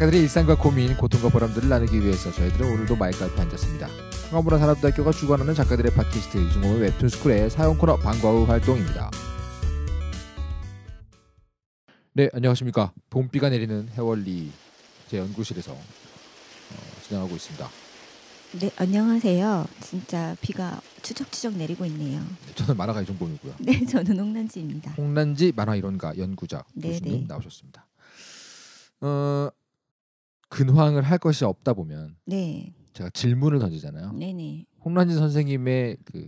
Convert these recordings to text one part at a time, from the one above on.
작가들의 일상과 고민, 고통과 보람들을 나누기 위해서 저희들은 오늘도 마이크 앞에 앉았습니다. 성화문화 산업대학교가 주관하는 작가들의 팟캐스트 이중호의 웹툰 스쿨의 사용 코너 방과 후 활동입니다. 네, 안녕하십니까. 봄비가 내리는 해월리 제 연구실에서 어, 진행하고 있습니다. 네, 안녕하세요. 진짜 비가 추적추적 내리고 있네요. 네, 저는 만화가 이종범이고요. 네, 저는 홍란지입니다. 홍란지 만화 이론가 연구자 네, 교수님 네. 나오셨습니다. 어, 근황을 할 것이 없다 보면 네. 제가 질문을 던지잖아요. 네네. 홍란진 선생님의 그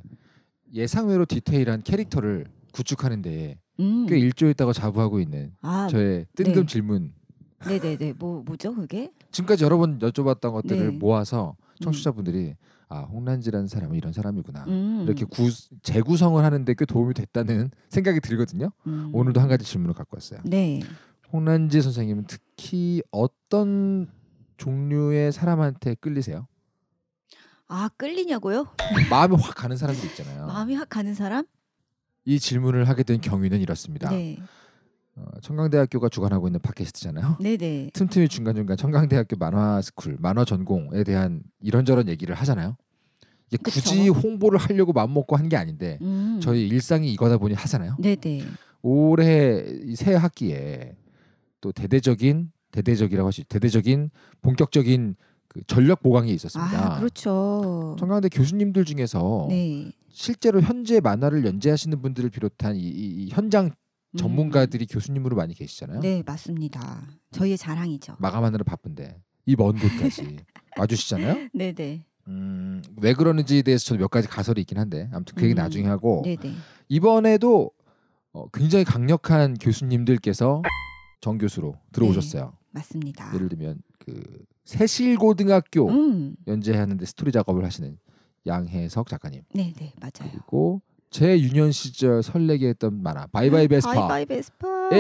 예상외로 디테일한 캐릭터를 구축하는데 음. 꽤 일조했다고 자부하고 있는 아, 저의 네. 뜬금 네. 질문. 네네네. 뭐 뭐죠 그게? 지금까지 여러 번 여쭤봤던 것들을 네. 모아서 청취자분들이 음. 아 홍란지라는 사람은 이런 사람이구나 음. 이렇게 구, 재구성을 하는데 꽤 도움이 됐다는 생각이 들거든요. 음. 오늘도 한 가지 질문을 갖고 왔어요. 네. 홍란지 선생님은 특히 어떤 종류의 사람한테 끌리세요? 아 끌리냐고요? 마음이 확 가는 사람들 있잖아요. 마음이 확 가는 사람? 이 질문을 하게 된 경위는 이렇습니다. 네. 어, 청강대학교가 주관하고 있는 팟캐스트잖아요. 네네. 네. 틈틈이 중간중간 청강대학교 만화 스쿨, 만화 전공에 대한 이런저런 얘기를 하잖아요. 이게 그쵸? 홍보를 하려고 마음 먹고 한 게 아닌데 음. 저희 일상이 이거다 보니 하잖아요. 네네. 네. 올해 새 학기에 또 대대적인 대대적이라고 할수 대대적인 본격적인 그 전력 보강이 있었습니다. 아, 그렇죠. 청강대 교수님들 중에서 네. 실제로 현재 만화를 연재하시는 분들을 비롯한 이, 이, 이 현장 음. 전문가들이 음. 교수님으로 많이 계시잖아요. 네, 맞습니다. 저희의 자랑이죠. 마감하느라 바쁜데 이 먼 곳까지 와주시잖아요. 네, 네. 음, 왜 그러는지에 대해서 저도 몇 가지 가설이 있긴 한데 아무튼 그 얘기 음. 나중에 하고 네네. 네. 이번에도 어, 굉장히 강력한 교수님들께서 정교수로 네, 들어오셨어요. 네, 맞습니다. 예를 들면 그 세실고등학교 음. 연재하는데 스토리 작업을 하시는 양혜석 작가님. 네, 네, 맞아요. 그리고 제 유년 시절 설레게 했던 만화 바이바이 베스파의 바이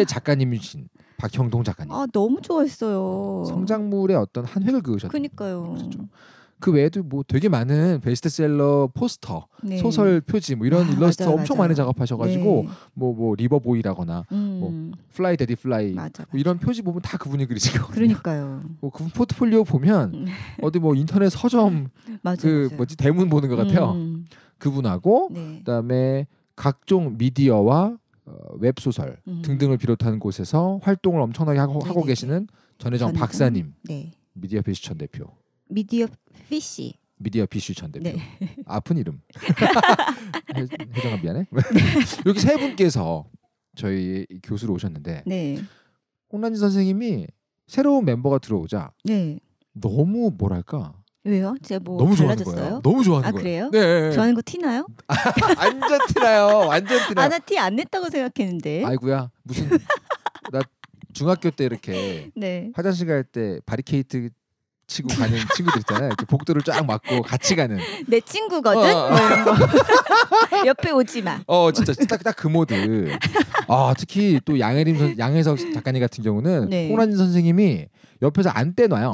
음, 작가님이신 박형동 작가님. 아 너무 좋아했어요. 성장물의 어떤 한 획을 그으셨죠. 그니까요. 그렇죠. 그 외에도 뭐 되게 많은 베스트셀러 포스터, 네. 소설 표지 뭐 이런 아, 일러스트 맞아, 엄청 맞아. 많이 작업하셔가지고 뭐뭐 네. 뭐, 뭐 리버보이라거나 음. 뭐 플라이 데디 플라이 맞아, 뭐 이런 표지 보면 다 그분이 그리시고 그러니까요. 뭐 그분 포트폴리오 보면 음. 어디 뭐 인터넷 서점 그 뭐지 대문 보는 것 같아요. 음. 그분하고 네. 그다음에 각종 미디어와 어, 웹 소설 음. 등등을 비롯한 곳에서 활동을 엄청나게 하고, 하고 계시는 전혜정 박사님 네. 미디어 페스천 대표 미디어 피쉬. 미디어 피쉬 전 대표. 네. 아픈 이름. 회장아 미안해. 여기 세 분께서 저희 교수로 오셨는데 네. 홍란지 선생님이 새로운 멤버가 들어오자 네. 너무 뭐랄까 왜요? 제가 뭐 너무 달라졌어요? 좋아하는 거예요. 너무 좋아하는 아, 거예요. 그래요? 네. 좋아하는 거 티나요? 완전 티나요. 완전 티나요. 아, 나티 안 냈다고 생각했는데. 아이구야 무슨 나 중학교 때 이렇게 네. 화장실 갈 때 바리케이트 치고 가는 친구들 있잖아요. 복도를 쫙 막고 같이 가는. 내 친구거든. 어, 어. 옆에 오지 마. 어 진짜 딱딱 그 모드. 아 특히 또 양혜림 선, 양혜석 작가님 같은 경우는 네. 홍란 진 선생님이 옆에서 안 떼놔요.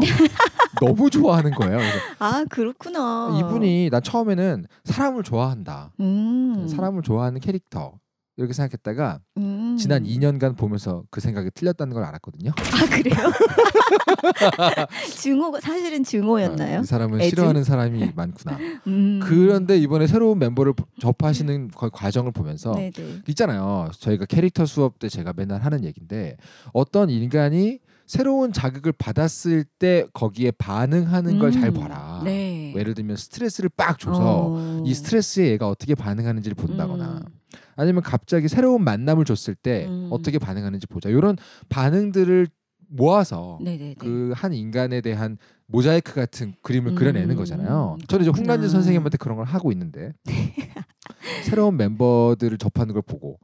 너무 좋아하는 거예요. 아 그렇구나. 이분이 나 처음에는 사람을 좋아한다. 음. 사람을 좋아하는 캐릭터 이렇게 생각했다가 음. 지난 2년간 보면서 그 생각이 틀렸다는 걸 알았거든요. 아 그래요? 증오 사실은 증오였나요? 아, 이 사람은 애증? 싫어하는 사람이 많구나. 음. 그런데 이번에 새로운 멤버를 접하시는 과정을 보면서 네네. 네. 있잖아요. 저희가 캐릭터 수업 때 제가 맨날 하는 얘기인데 어떤 인간이 새로운 자극을 받았을 때 거기에 반응하는 걸잘 음, 봐라. 네. 뭐 예를 들면 스트레스를 빡 줘서 어. 이 스트레스에 얘가 어떻게 반응하는지를 본다거나 음. 아니면 갑자기 새로운 만남을 줬을 때 음. 어떻게 반응하는지 보자. 이런 반응들을 모아서 그 한 인간에 대한 모자이크 같은 그림을 음. 그려내는 거잖아요. 저는 이제 홍란진 선생님한테 그런 걸 하고 있는데 새로운 멤버들을 접하는 걸 보고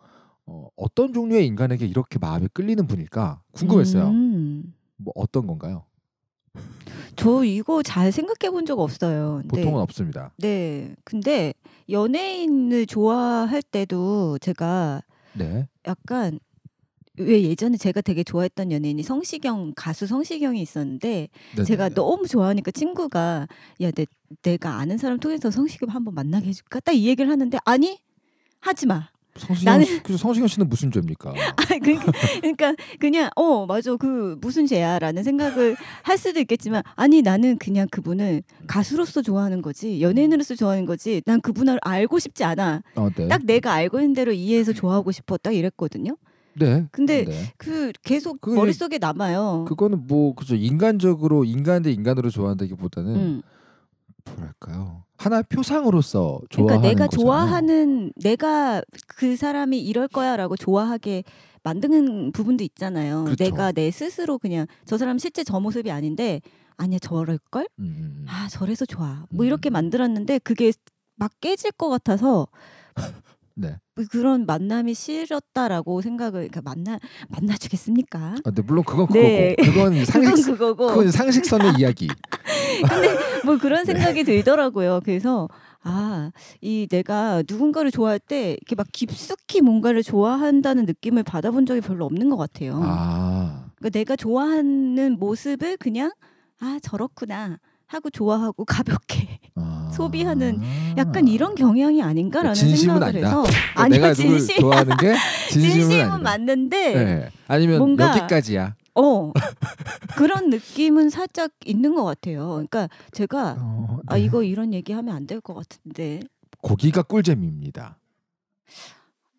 어, 어떤 종류의 인간에게 이렇게 마음이 끌리는 분일까 궁금했어요. 음. 뭐 어떤 건가요? 저 이거 잘 생각해 본 적 없어요. 보통은 없습니다. 네, 근데 연예인을 좋아할 때도 제가 네. 약간 왜 예전에 제가 되게 좋아했던 연예인이 성시경 가수 성시경이 있었는데 네네. 제가 네, 네. 너무 좋아하니까 친구가 야 내, 내가 아는 사람 통해서 성시경 한번 만나게 해줄까 딱 이 얘기를 하는데 아니 하지 마 성시경, 나는 그래서 성시경 씨는 무슨 죄입니까? 아, 그러니까, 그러니까 그냥 어 맞아 그 무슨 죄야라는 생각을 할 수도 있겠지만 아니 나는 그냥 그분을 가수로서 좋아하는 거지 연예인으로서 좋아하는 거지 난 그분을 알고 싶지 않아. 어, 네. 딱 내가 알고 있는 대로 이해해서 좋아하고 싶었다 이랬거든요. 네. 근데 네. 그 계속 머릿속에 남아요. 그거는 뭐 그죠 인간적으로 인간 대 인간으로 좋아한다기보다는 음. 뭐랄까요 하나 표상으로서 좋아하는 그러니까 내가 거잖아요. 좋아하는 내가 그 사람이 이럴 거야라고 좋아하게 만드는 부분도 있잖아요. 그렇 내가 내 스스로 그냥 저 사람 실제 저 모습이 아닌데 아니야 저럴 걸? 음, 음, 음. 아 저래서 좋아. 뭐 음. 이렇게 만들었는데 그게 막 깨질 것 같아서 네. 뭐 그런 만남이 싫었다라고 생각을 그러니까 만나 만나 주겠습니까? 아, 네, 물론 그건 네. 그거고 네. 그건 상식 그건 그거고 그건 상식선의 이야기. 근데 뭐 그런 네. 생각이 네. 들더라고요. 그래서 아, 이 내가 누군가를 좋아할 때 이렇게 막 깊숙이 뭔가를 좋아한다는 느낌을 받아본 적이 별로 없는 것 같아요. 아. 그러니까 내가 좋아하는 모습을 그냥 아 저렇구나. 하고 좋아하고 가볍게 아~ 소비하는 약간 이런 경향이 아닌가라는 그러니까 생각을 아니다. 해서 그러니까 아니 진심 좋아하는 게 진심은, 진심은 맞는데 네. 아니면 뭔가 여기까지야. 어 그런 느낌은 살짝 있는 것 같아요. 그러니까 제가 어, 네. 아 이거 이런 얘기하면 안 될 것 같은데 고기가 꿀잼입니다.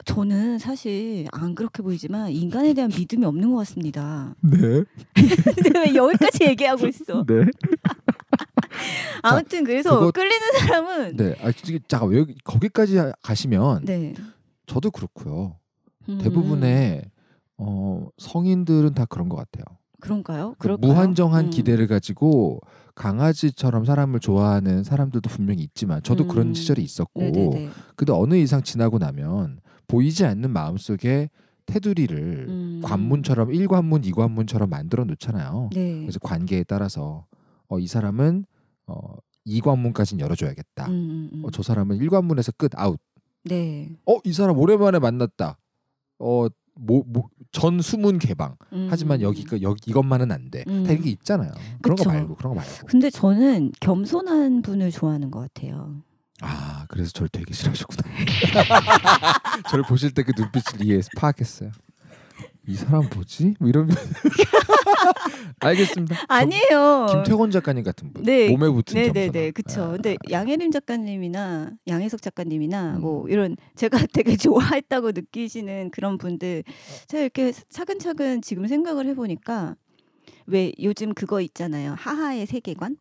저는 사실 안 그렇게 보이지만 인간에 대한 믿음이 없는 것 같습니다. 네. 왜 여기까지 얘기하고 있어? 네. 아무튼 그래서 그거, 끌리는 사람은 네, 아, 잠깐 왜 거기까지 가시면 네. 저도 그렇고요. 음. 대부분의 어, 성인들은 다 그런 것 같아요. 그런가요? 그러 그러니까 무한정한 음. 기대를 가지고 강아지처럼 사람을 좋아하는 사람들도 분명히 있지만 저도 음. 그런 시절이 있었고 네네네. 근데 어느 이상 지나고 나면 보이지 않는 마음속에 테두리를 음. 관문처럼 일관문 이관문처럼 만들어 놓잖아요. 네. 그래서 관계에 따라서 어, 이 사람은 어, 2관문까지는 열어줘야겠다. 음, 음, 음. 어, 저 사람은 1관문에서 끝 아웃. 네. 어, 이 사람 오랜만에 만났다. 어, 뭐, 뭐, 전 수문 개방. 음. 하지만 여기가 음. 그, 여기 이것만은 안 돼. 음. 다 이런 게 있잖아요. 그런 그쵸. 거 말고 그런 거 말고. 근데 저는 겸손한 분을 좋아하는 것 같아요. 아, 그래서 저를 되게 싫어하셨구나. 저를 보실 때 그 눈빛을 이해해서 파악했어요. 이 사람 뭐지? 뭐 이런 알겠습니다. 아니에요. 김태곤 작가님 같은 분. 네. 몸에 붙은 네, 네, 네, 그렇죠. 아, 근데 양혜림 작가님이나 양혜석 작가님이나 음. 뭐 이런 제가 되게 좋아했다고 느끼시는 그런 분들 제가 이렇게 차근차근 지금 생각을 해 보니까 왜 요즘 그거 있잖아요. 하하의 세계관?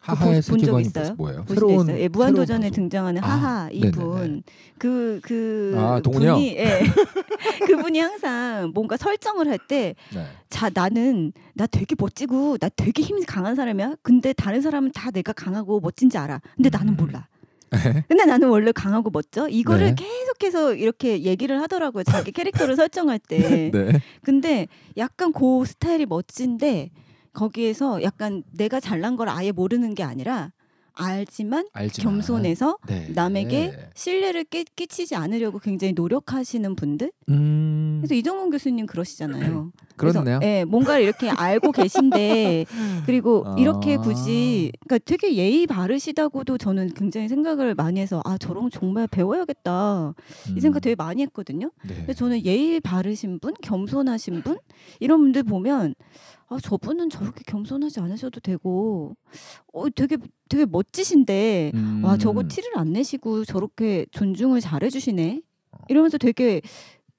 그 하하의 본적 있어요? 뭐예요? 새로운 예, 무한도전에 등장하는 아, 하하 이분 그그 아, 분이 예. 그분이 항상 뭔가 설정을 할때 네. 자 나는 나 되게 멋지고 나 되게 힘이 강한 사람이야. 근데 다른 사람은 다 내가 강하고 멋진지 알아. 근데 음. 나는 몰라. 네. 근데 나는 원래 강하고 멋져 이거를 네. 계속해서 이렇게 얘기를 하더라고요 자기 캐릭터를 설정할 때 네. 근데 약간 그 스타일이 멋진데 거기에서 약간 내가 잘난 걸 아예 모르는 게 아니라 알지만, 알지만. 겸손해서 네. 남에게 네. 신뢰를 끼, 치지 않으려고 굉장히 노력하시는 분들. 음... 그래서 이정훈 교수님 그러시잖아요. 그렇네요. 래서 예, 뭔가를 이렇게 알고 계신데 그리고 어... 이렇게 굳이 그러니까 되게 예의 바르시다고도 저는 굉장히 생각을 많이 해서 아 저런 정말 배워야겠다 음... 이 생각 음. 되게 많이 했거든요. 네. 근데 저는 예의 바르신 분, 겸손하신 분 이런 분들 보면 아 저분은 저렇게 겸손하지 않으셔도 되고 어 되게 되게 멋지신데 음. 와 저거 음. 티를 안 내시고 저렇게 존중을 잘해주시네 이러면서 되게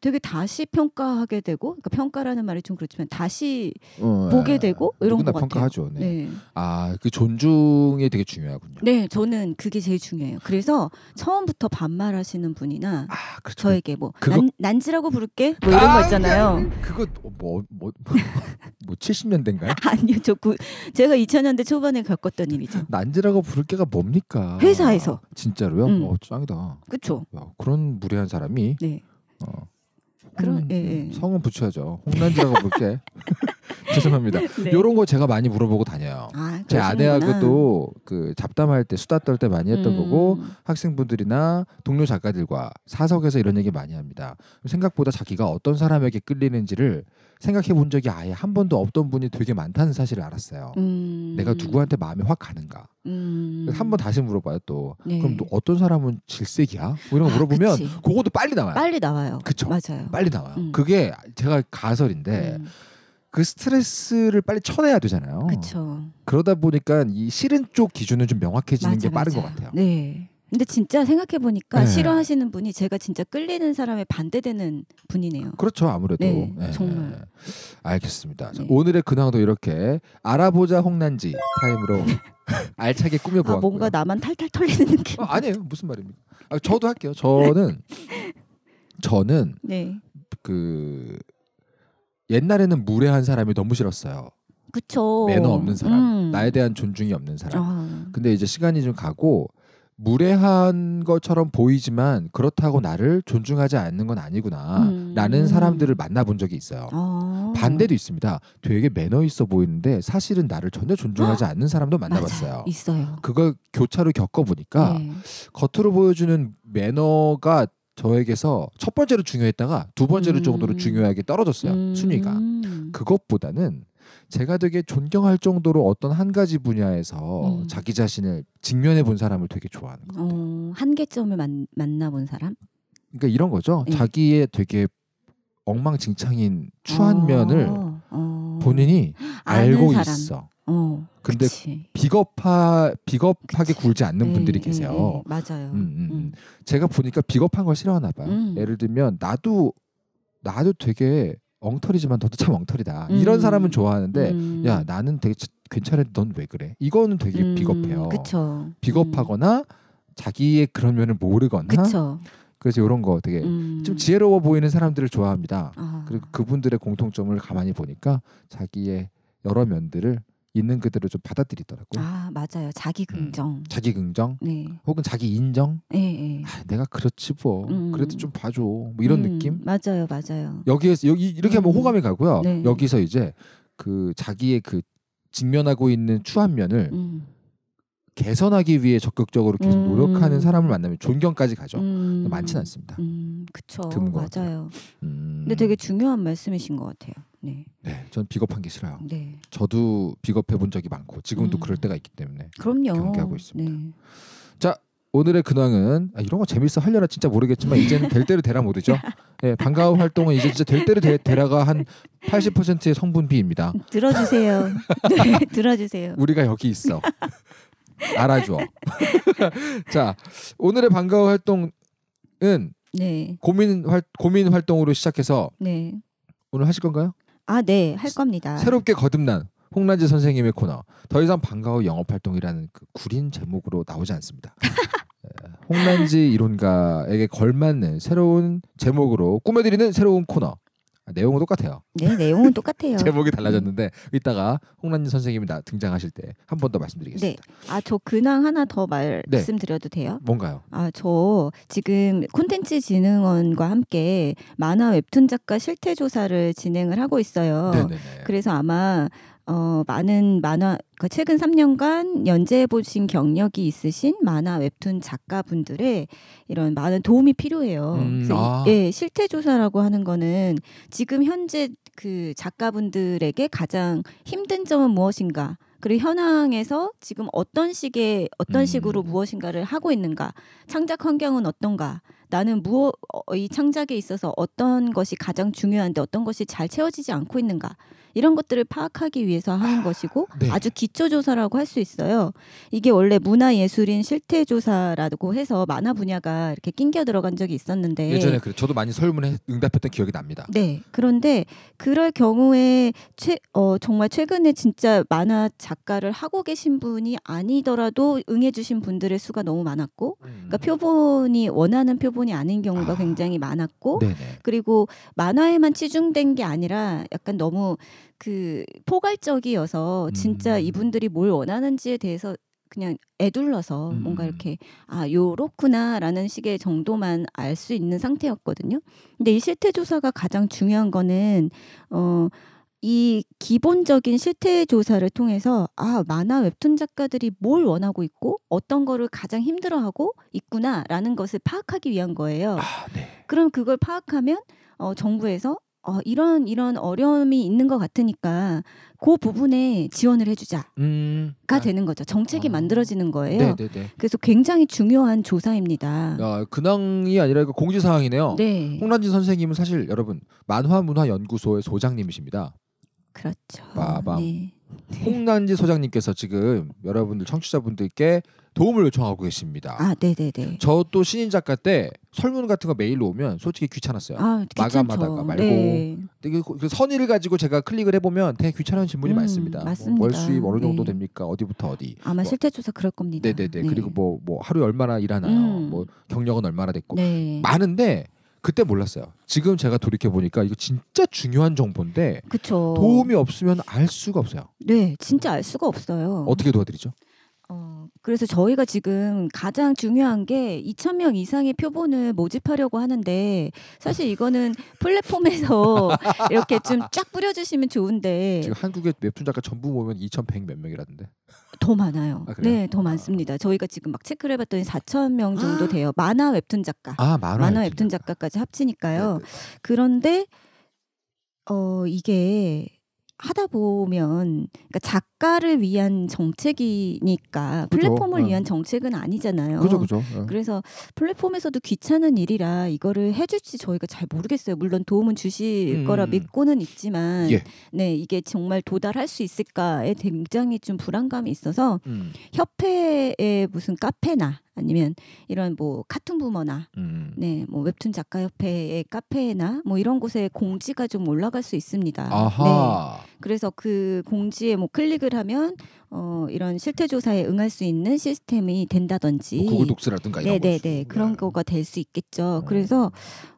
되게 다시 평가하게 되고 그러니까 평가라는 말이 좀 그렇지만 다시 어, 보게 예, 예. 되고 이런 것 평가하죠. 네. 네. 아그 존중이 되게 중요하군요. 네, 저는 그게 제일 중요해요. 그래서 처음부터 반말하시는 분이나 아, 그렇죠. 저에게 뭐 그거... 난, 난지라고 부를게 뭐 이런 아, 거 있잖아요. 예, 그거 뭐뭐 뭐, 뭐, 뭐 70년대인가요? 뭐 아니요, 저 구, 제가 2000년대 초반에 겪었던 일이죠. 난지라고 부를게가 뭡니까? 회사에서 진짜로요? 음. 어 짱이다. 그렇죠. 그런 무례한 사람이. 네. 그런 음, 예, 음. 예. 성은 붙여야죠. 홍난지라고 볼게. 죄송합니다. 네. 요런 거 제가 많이 물어보고 다녀요. 아, 제 아내하고도 그 잡담할 때 수다 떨 때 많이 했던 음. 거고 학생분들이나 동료 작가들과 사석에서 이런 얘기 많이 합니다. 생각보다 자기가 어떤 사람에게 끌리는지를 생각해 본 적이 아예 한 번도 없던 분이 되게 많다는 사실을 알았어요. 음. 내가 누구한테 마음이 확 가는가. 음. 한번 다시 물어봐요 또. 네. 그럼 또 어떤 사람은 질색이야? 뭐 이런 거 물어보면 아, 그거도 빨리 나와요. 빨리 나와요. 그쵸? 맞아요. 빨리 나와요. 음. 그게 제가 가설인데 음. 그 스트레스를 빨리 쳐내야 되잖아요. 그렇죠. 그러다 보니까 이 싫은 쪽 기준은 좀 명확해지는 맞아, 게 빠른 맞아요. 것 같아요. 네. 근데 진짜 생각해 보니까 네. 싫어하시는 분이 제가 진짜 끌리는 사람에 반대되는 분이네요. 그렇죠, 아무래도. 네, 네. 정말. 알겠습니다. 자, 네. 오늘의 근황도 이렇게 알아보자 홍난지 타임으로 알차게 꾸며보았고요. 아, 뭔가 나만 탈탈 털리는 느낌. 아, 아니에요, 무슨 말입니까? 아, 저도 할게요. 저는 저는 네. 그 옛날에는 무례한 사람이 너무 싫었어요. 그쵸. 매너 없는 사람, 음. 나에 대한 존중이 없는 사람. 아. 근데 이제 시간이 좀 가고 무례한 것처럼 보이지만 그렇다고 나를 존중하지 않는 건 아니구나라는 음. 사람들을 만나본 적이 있어요. 아. 반대도 있습니다. 되게 매너 있어 보이는데 사실은 나를 전혀 존중하지 아. 않는 사람도 만나봤어요. 맞아요. 있어요. 그걸 교차로 겪어보니까 네. 겉으로 보여주는 매너가 저에게서 첫 번째로 중요했다가 두 번째로 음. 정도로 중요하게 떨어졌어요. 음. 순위가. 그것보다는 제가 되게 존경할 정도로 어떤 한 가지 분야에서 음. 자기 자신을 직면해 본 사람을 되게 좋아하는 것 같아요. 어, 한계점을 만, 만나본 사람? 그러니까 이런 거죠. 네. 자기의 되게 엉망진창인 추한 어. 면을 어. 어. 본인이 알고 사람. 있어. 어, 근데 그치. 비겁하 비겁하게 그치. 굴지 않는 네, 분들이 네, 계세요. 네, 네. 맞아요. 음, 음, 음. 음. 제가 보니까 비겁한 걸 싫어하나 봐. 요 음. 예를 들면 나도 나도 되게 엉터리지만 너도 참 엉터리다. 이런 음. 사람은 좋아하는데 야 나는 되게 괜찮은데 넌 왜 그래? 이거는 되게 비겁해요. 그쵸. 비겁하거나 자기의 그런 면을 모르거나. 그쵸. 그래서 이런 거 되게 음. 좀 지혜로워 보이는 사람들을 좋아합니다. 아. 그리고 그분들의 공통점을 가만히 보니까 자기의 여러 면들을 있는 그대로 좀 받아들이더라고요. 아 맞아요. 자기 음. 긍정. 음, 자기 긍정. 네. 혹은 자기 인정. 네. 네. 아, 내가 그렇지 뭐. 음. 그래도 좀 봐줘. 뭐 이런 음, 느낌. 맞아요, 맞아요. 여기에서 여기 이렇게 하면 음. 호감이 가고요. 네. 여기서 이제 그 자기의 그 직면하고 있는 추한 면을 음. 개선하기 위해 적극적으로 계속 음. 노력하는 사람을 만나면 존경까지 가죠. 음. 많진 않습니다. 음, 그쵸. 맞아요. 음. 근데 되게 중요한 말씀이신 것 같아요. 네. 네, 전 비겁한 게 싫어요. 네. 저도 비겁해 본 적이 많고 지금도 음. 그럴 때가 있기 때문에 그럼요. 경계하고 있습니다. 네. 자, 오늘의 근황은 아, 이런 거 재밌어 하려나 진짜 모르겠지만 이제는 될 대로 되라 모드죠. 네, 반가운 활동은 이제 진짜 될 대로 되, 되라가 한 80%의 성분비입니다. 들어주세요. 네, 들어주세요. 우리가 여기 있어. 알아줘. 자 오늘의 반가워 활동은 네. 고민 활 고민 활동으로 시작해서 네. 오늘 하실 건가요? 아 네 할 겁니다. 새롭게 거듭난 홍란지 선생님의 코너 더 이상 반가워 영업 활동이라는 그 구린 제목으로 나오지 않습니다. 예, 홍란지 이론가에게 걸맞는 새로운 제목으로 꾸며드리는 새로운 코너 아, 내용은 똑같아요. 네, 내용은 똑같아요. 제목이 달라졌는데 이따가 홍란 선생님이 나 등장하실 때 한 번 더 말씀드리겠습니다. 네. 아, 저 근황 하나 더 네. 말씀드려도 네. 돼요? 뭔가요? 아, 저 지금 콘텐츠 진흥원과 함께 만화 웹툰 작가 실태 조사를 진행을 하고 있어요. 네네네. 그래서 아마 어, 많은 만화 그 최근 3년간 연재해 보신 경력이 있으신 만화 웹툰 작가분들의 이런 많은 도움이 필요해요. 음, 그래서 아. 이, 예, 실태 조사라고 하는 거는 지금 현재 그 작가분들에게 가장 힘든 점은 무엇인가? 그리고 현황에서 지금 어떤 식의 어떤 음. 식으로 무엇인가를 하고 있는가? 창작 환경은 어떤가? 나는 무엇 어, 이 창작에 있어서 어떤 것이 가장 중요한데 어떤 것이 잘 채워지지 않고 있는가? 이런 것들을 파악하기 위해서 하는 아, 것이고 네. 아주 기초 조사라고 할 수 있어요. 이게 원래 문화 예술인 실태 조사라고 해서 만화 분야가 이렇게 낑겨 들어간 적이 있었는데 예전에 그래 저도 많이 설문에 응답했던 기억이 납니다. 네. 그런데 그럴 경우에 최, 어, 정말 최근에 진짜 만화 작가를 하고 계신 분이 아니더라도 응해주신 분들의 수가 너무 많았고 음. 그러니까 표본이 원하는 표본이 아닌 경우가 아. 굉장히 많았고 네네. 그리고 만화에만 치중된 게 아니라 약간 너무 그 포괄적이어서 진짜 음. 이분들이 뭘 원하는지에 대해서 그냥 애둘러서 음. 음 뭔가 음. 이렇게 아 요렇구나라는 식의 정도만 알 수 있는 상태였거든요. 근데 이 실태 조사가 가장 중요한 거는 어. 이 기본적인 실태 조사를 통해서 아 만화 웹툰 작가들이 뭘 원하고 있고 어떤 거를 가장 힘들어하고 있구나라는 것을 파악하기 위한 거예요. 아, 네. 그럼 그걸 파악하면 어, 정부에서 어, 이런 이런 어려움이 있는 것 같으니까 그 부분에 지원을 해주자가 음, 아. 되는 거죠. 정책이 아, 만들어지는 거예요. 네네네. 그래서 굉장히 중요한 조사입니다. 아, 근황이 아니라 이거 공지 사항이네요. 네. 홍란진 선생님은 사실 여러분 만화문화연구소의 소장님이십니다. 그렇죠. 빠밤. 네. 홍란지 소장님께서 지금 여러분들 청취자분들께 도움을 요청하고 계십니다. 아, 네네네. 저또 신인 작가 때 설문 같은 거 메일로 오면 솔직히 귀찮았어요. 아, 마감하다가 말고 네. 그, 그 선의를 가지고 제가 클릭을 해보면 되게 귀찮은 질문이 음, 많습니다. 뭐 맞습니다. 뭐월 수입 어느 네. 정도 네. 됩니까? 어디부터 어디? 아마 뭐, 실제 조사 그럴 겁니다. 네네네. 네. 그리고 뭐뭐 뭐 하루에 얼마나 일하나요? 음. 뭐 경력은 얼마나 됐고 네. 많은데 그때 몰랐어요. 지금 제가 돌이켜 보니까 이거 진짜 중요한 정보인데 그쵸. 도움이 없으면 알 수가 없어요. 네, 진짜 알 수가 없어요. 어떻게 도와드리죠? 어, 그래서 저희가 지금 가장 중요한 게2천명 이상의 표본을 모집하려고 하는데 사실 이거는 플랫폼에서 이렇게 좀 쫙 뿌려주시면 좋은데 지금 한국의 웹툰 작가 전부 모으면 2,100 명이라던데 더 많아요. 아, 네, 더 많습니다. 저희가 지금 막 체크를 해봤더니 4천명 정도 돼요. 아. 만화 웹툰 작가, 아, 만화, 만화 웹툰 작가까지 합치니까요. 네네. 네. 그런데 어 이게 하다 보면 그러니까 작가를 위한 정책이니까 플랫폼을 그죠, 어. 위한 네. 정책은 아니잖아요. 그죠, 그죠. 네. 그래서 플랫폼에서도 귀찮은 일이라 이거를 해줄지 저희가 잘 모르겠어요. 물론 도움은 주실 음. 거라 믿고는 있지만, 예. 네 이게 정말 도달할 수 있을까에 굉장히 좀 불안감이 있어서 음. 협회의 무슨 카페나 아니면 이런 뭐 카툰 부모나 음. 네뭐 웹툰 작가 협회의 카페나 뭐 이런 곳에 공지가 좀 올라갈 수 있습니다. 아하. 네. 그래서 그 공지에 뭐 클릭을 하면 어 이런 실태 조사에 응할 수 있는 시스템이 된다든지 뭐 구글 독스라든가 이런 네네네 네, 네, 네. 그런 거가 될 수 있겠죠. 음. 그래서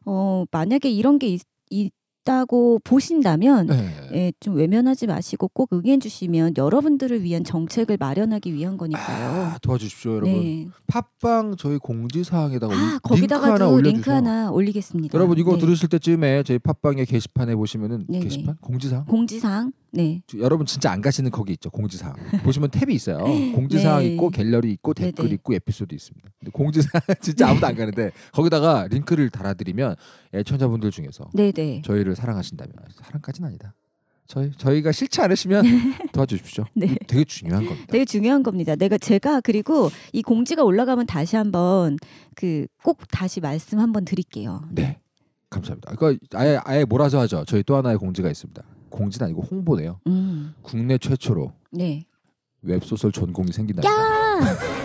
어 만약에 이런 게 있, 있 있다고 보신다면 네. 예, 좀 외면하지 마시고 꼭 의견 주시면 여러분들을 위한 정책을 마련하기 위한 거니까요. 아, 도와주십시오, 여러분. 네. 팟빵 저희 공지 사항에다가 아, 거기다가도 하나 올려 링크 하나 올리겠습니다. 여러분 이거 네. 들으실 때쯤에 저희 팟빵의 게시판에 보시면은 네네. 네. 게시판 공지 사항 공지 사항 네. 여러분 진짜 안 가시는 거기 있죠 공지사항 보시면 탭이 있어요 네. 공지사항 네. 있고 갤러리 있고 네, 댓글 네네. 있고 에피소드 있습니다 근데 공지사항 진짜 아무도 안 가는데 거기다가 링크를 달아드리면 애청자분들 중에서 네네. 네. 저희를 사랑하신다면 사랑까지는 아니다 저희 저희가 싫지 않으시면 도와주십시오. 네. 되게 중요한 겁니다. 되게 중요한 겁니다. 내가 제가 그리고 이 공지가 올라가면 다시 한번 그 꼭 다시 말씀 한번 드릴게요. 네. 감사합니다. 그러니까 아예 아예 몰아서 하죠. 저희 또 하나의 공지가 있습니다. 공지는 아니고 홍보네요. 음. 국내 최초로 네. 웹소설 전공이 생긴다.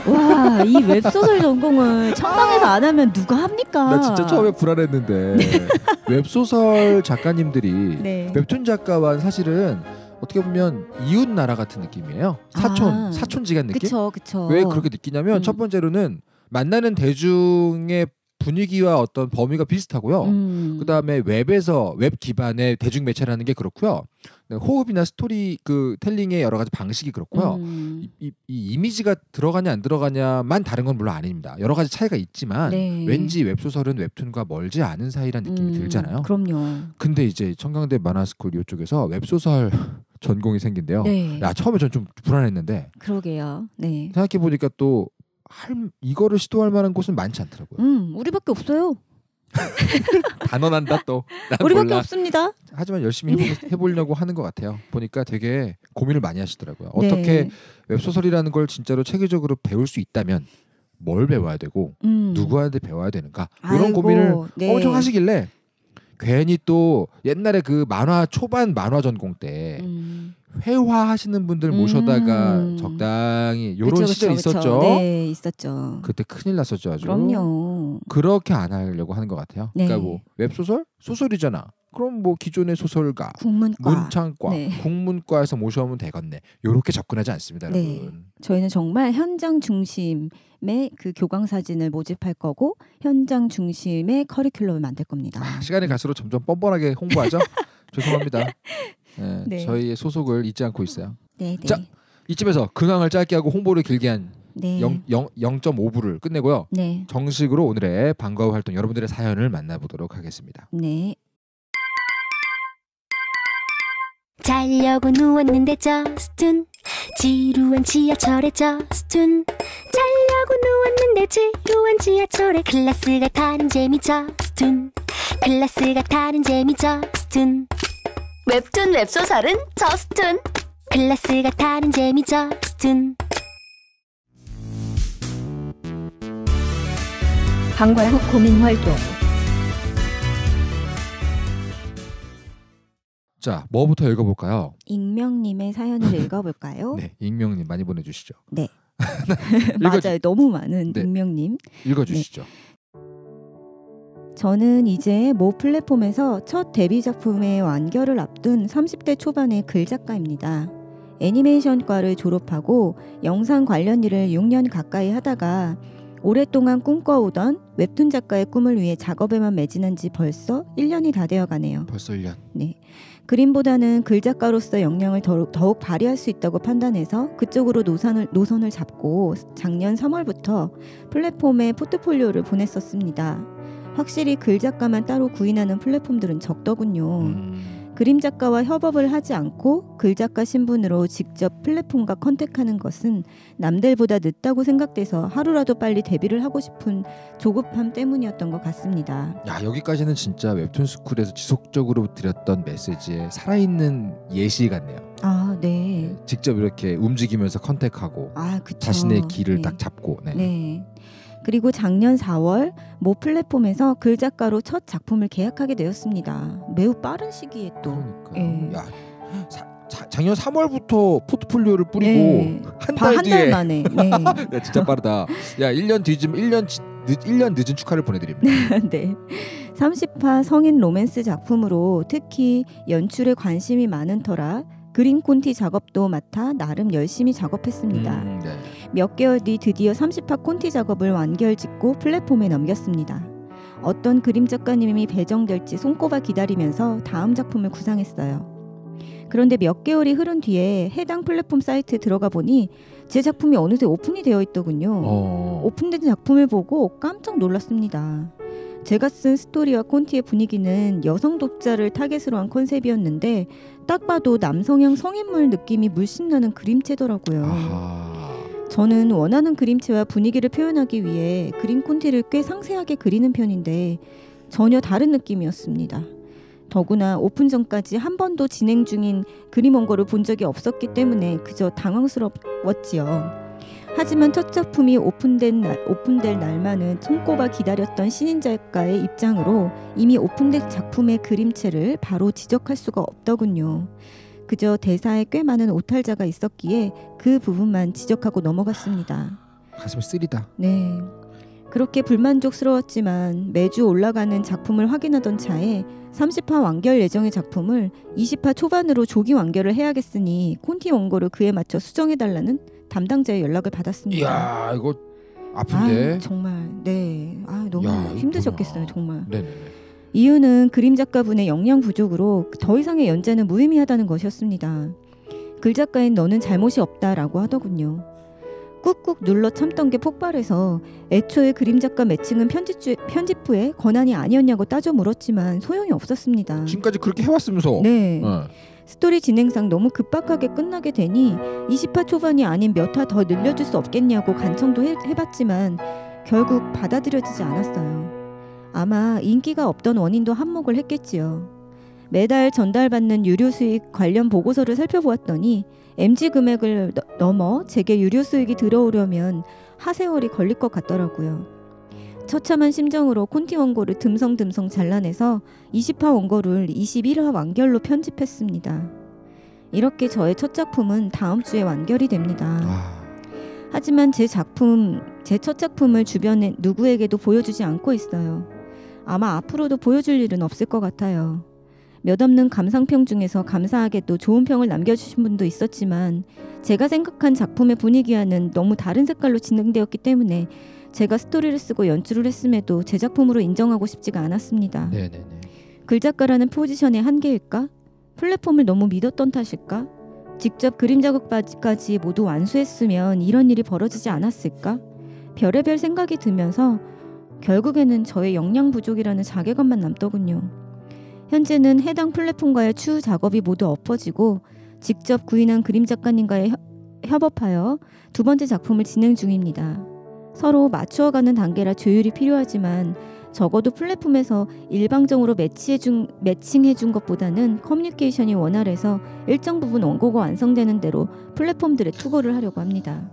와, 이 웹소설 전공을 청방에서안 하면 누가 합니까? 나 진짜 처음에 불안했는데 네. 웹소설 작가님들이 네. 웹툰 작가와 사실은 어떻게 보면 이웃 나라 같은 느낌이에요. 사촌, 아, 사촌지간 느낌. 그쵸, 그쵸. 왜 그렇게 느끼냐면 음. 첫 번째로는 만나는 대중의 분위기와 어떤 범위가 비슷하고요. 음. 그다음에 웹에서 웹 기반의 대중 매체라는 게 그렇고요. 호흡이나 스토리 그 텔링의 여러 가지 방식이 그렇고요. 음. 이, 이, 이미지가 들어가냐 안 들어가냐만 다른 건 물론 아닙니다. 여러 가지 차이가 있지만 네. 왠지 웹소설은 웹툰과 멀지 않은 사이란 느낌이 음. 들잖아요. 그럼요. 근데 이제 청강대 만화스쿨 이쪽에서 웹소설 전공이 생긴데요. 네. 야, 처음에 전좀 불안했는데. 그러게요. 네. 생각해 보니까 또할 이거를 시도할 만한 곳은 많지 않더라고요. 음, 우리밖에 없어요. 단언한다 또. 우리밖에 몰라. 없습니다. 하지만 열심히 해보, 네. 려고 하는 것 같아요. 보니까 되게 고민을 많이 하시더라고요. 어떻게 네. 웹소설이라는 걸 진짜로 체계적으로 배울 수 있다면 뭘 배워야 되고 음. 누구한테 배워야 되는가 이런 이고 고민을 네. 어, 엄청 하시길래 괜히 또 옛날에 그 만화 초반 만화 전공 때 음. 회화하시는 분들 모셔다가 음. 적당히 요런 시절 그 있었죠. 네, 있었죠. 그때 큰일 났었죠, 아주. 그럼요. 그렇게 안 하려고 하는 것 같아요. 네. 그러니까 뭐 웹소설 소설이잖아. 그럼 뭐 기존의 소설가, 국문과, 문창과, 네. 국문과에서 모셔오면 되겠네. 요렇게 접근하지 않습니다, 네. 여러분. 저희는 정말 현장 중심의 그 교강 사진을 모집할 거고 현장 중심의 커리큘럼을 만들 겁니다. 아, 시간이 갈수록 점점 뻔뻔하게 홍보하죠. 죄송합니다. 예, 네, 저희의 소속을 잊지 않고 있어요. 네, 네. 자 이쯤에서 근황을 짧게 하고 홍보를 길게 한 네. 0.5부를 끝내고요. 네. 정식으로 오늘의 방과후 활동 여러분들의 사연을 만나보도록 하겠습니다. 네. 자려고 누웠는데 저스툰 지루한 지하철에 저스툰 자려고 누웠는데 지루한 지하철에 클래스가 타는 재미 저스툰 클래스가 타는 재미 저스툰 웹툰 웹소설은 저스툰 클래스가 다른 재미 저스툰 방과 후 고민 활동 자, 뭐부터 읽어볼까요? 익명님의 사연을 읽어볼까요? 네, 익명님 많이 보내주시죠. 네. 맞아요. 너무 많은 네. 익명님. 읽어주시죠. 네. 저는 이제 모 플랫폼에서 첫 데뷔 작품의 완결을 앞둔 30대 초반의 글작가입니다. 애니메이션과를 졸업하고 영상 관련 일을 6년 가까이 하다가 오랫동안 꿈꿔오던 웹툰 작가의 꿈을 위해 작업에만 매진한 지 벌써 1년이 다 되어 가네요. 벌써 1년. 네. 그림보다는 글 작가로서 역량을 더욱, 발휘할 수 있다고 판단해서 그쪽으로 노선을, 노선을 잡고 작년 3월부터 플랫폼에 포트폴리오를 보냈었습니다. 확실히 글 작가만 따로 구인하는 플랫폼들은 적더군요. 음. 그림 작가와 협업을 하지 않고 글 작가 신분으로 직접 플랫폼과 컨택하는 것은 남들보다 늦다고 생각돼서 하루라도 빨리 데뷔를 하고 싶은 조급함 때문이었던 것 같습니다. 야 여기까지는 진짜 웹툰 스쿨에서 지속적으로 드렸던 메시지에 살아있는 예시 같네요. 아, 네. 네. 직접 이렇게 움직이면서 컨택하고 아, 자신의 길을 네. 딱 잡고. 네. 네. 그리고 작년 4월 모 플랫폼에서 글 작가로 첫 작품을 계약하게 되었습니다. 매우 빠른 시기에 또. 그러니까 자, 작년 3월부터 포트폴리오를 뿌리고 예. 한달 한달 만에. 네. 야, 진짜 빠르다. 야, 1년 뒤쯤 1년 지, 늦, 1년 늦은 축하를 보내드립니다. 네. 30화 성인 로맨스 작품으로 특히 연출에 관심이 많은 터라 그림 콘티 작업도 맡아 나름 열심히 작업했습니다. 음, 네. 몇 개월 뒤 드디어 30화 콘티 작업을 완결 짓고 플랫폼에 넘겼습니다. 어떤 그림 작가님이 배정될지 손꼽아 기다리면서 다음 작품을 구상했어요. 그런데 몇 개월이 흐른 뒤에 해당 플랫폼 사이트에 들어가 보니 제 작품이 어느새 오픈이 되어 있더군요. 어... 오픈된 작품을 보고 깜짝 놀랐습니다. 제가 쓴 스토리와 콘티의 분위기는 여성 독자를 타겟으로 한 컨셉이었는데 딱 봐도 남성형 성인물 느낌이 물씬 나는 그림체더라고요. 아하. 저는 원하는 그림체와 분위기를 표현하기 위해 그림 콘티를 꽤 상세하게 그리는 편인데 전혀 다른 느낌이었습니다. 더구나 오픈 전까지 한 번도 진행 중인 그림 원고를 본 적이 없었기 때문에 그저 당황스러웠지요. 하지만 첫 작품이 오픈된 날, 오픈될 날만은 손꼽아 기다렸던 신인 작가의 입장으로 이미 오픈된 작품의 그림체를 바로 지적할 수가 없더군요. 그저 대사에 꽤 많은 오탈자가 있었기에 그 부분만 지적하고 넘어갔습니다. 가슴 쓰리다. 네. 그렇게 불만족스러웠지만 매주 올라가는 작품을 확인하던 차에 30화 완결 예정의 작품을 20화 초반으로 조기 완결을 해야겠으니 콘티 원고를 그에 맞춰 수정해달라는 담당자의 연락을 받았습니다. 네. 야 이거 아픈데. 아, 정말 네. 아 너무 야, 힘드셨겠어요 정말. 네네 이유는 그림 작가분의 역량 부족으로 더 이상의 연재는 무의미하다는 것이었습니다. 글 작가인 너는 잘못이 없다라고 하더군요. 꾹꾹 눌러 참던 게 폭발해서 애초에 그림 작가 매칭은 편집주, 편집부의 권한이 아니었냐고 따져 물었지만 소용이 없었습니다. 지금까지 그렇게 해왔으면서. 네. 네. 스토리 진행상 너무 급박하게 끝나게 되니 20화 초반이 아닌 몇 화 더 늘려줄 수 없겠냐고 간청도 해, 해봤지만 결국 받아들여지지 않았어요. 아마 인기가 없던 원인도 한몫을 했겠지요. 매달 전달받는 유료 수익 관련 보고서를 살펴보았더니 MG 금액을 넘어 제게 유료 수익이 들어오려면 하세월이 걸릴 것 같더라고요. 처참한 심정으로 콘티 원고를 듬성듬성 잘라내서 20화 원고를 21화 완결로 편집했습니다. 이렇게 저의 첫 작품은 다음 주에 완결이 됩니다. 아. 하지만 제 작품, 제 첫 작품을 주변에 누구에게도 보여주지 않고 있어요. 아마 앞으로도 보여줄 일은 없을 것 같아요. 몇 없는 감상평 중에서 감사하게도 좋은 평을 남겨주신 분도 있었지만 제가 생각한 작품의 분위기와는 너무 다른 색깔로 진행되었기 때문에 제가 스토리를 쓰고 연출을 했음에도 제 작품으로 인정하고 싶지가 않았습니다. 네네네. 글작가라는 포지션의 한계일까? 플랫폼을 너무 믿었던 탓일까? 직접 그림 작업까지 모두 완수했으면 이런 일이 벌어지지 않았을까? 별의별 생각이 들면서 결국에는 저의 역량 부족이라는 자괴감만 남더군요. 현재는 해당 플랫폼과의 추후 작업이 모두 엎어지고 직접 구인한 그림 작가님과의 협업하여 두 번째 작품을 진행 중입니다. 서로 맞추어가는 단계라 조율이 필요하지만 적어도 플랫폼에서 일방적으로 매치해준, 매칭해준 것보다는 커뮤니케이션이 원활해서 일정 부분 원고가 완성되는 대로 플랫폼들의 투고를 하려고 합니다.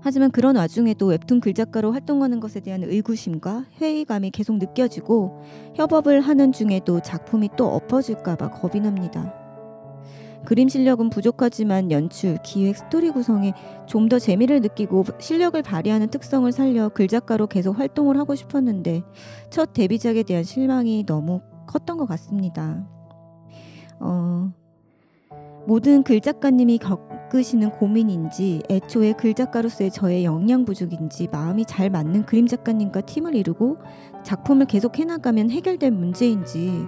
하지만 그런 와중에도 웹툰 글작가로 활동하는 것에 대한 의구심과 회의감이 계속 느껴지고 협업을 하는 중에도 작품이 또 엎어질까봐 겁이 납니다. 그림 실력은 부족하지만 연출, 기획, 스토리 구성에 좀 더 재미를 느끼고 실력을 발휘하는 특성을 살려 글작가로 계속 활동을 하고 싶었는데 첫 데뷔작에 대한 실망이 너무 컸던 것 같습니다. 어, 모든 글작가님이 겪으시는 고민인지 애초에 글작가로서의 저의 역량 부족인지 마음이 잘 맞는 그림 작가님과 팀을 이루고 작품을 계속 해나가면 해결될 문제인지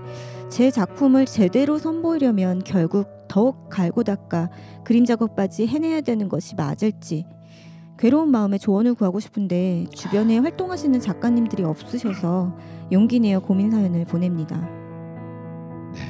제 작품을 제대로 선보이려면 결국 더욱 갈고 닦아 그림 작업까지 해내야 되는 것이 맞을지 괴로운 마음에 조언을 구하고 싶은데 주변에 활동하시는 작가님들이 없으셔서 용기 내어 고민 사연을 보냅니다. 네.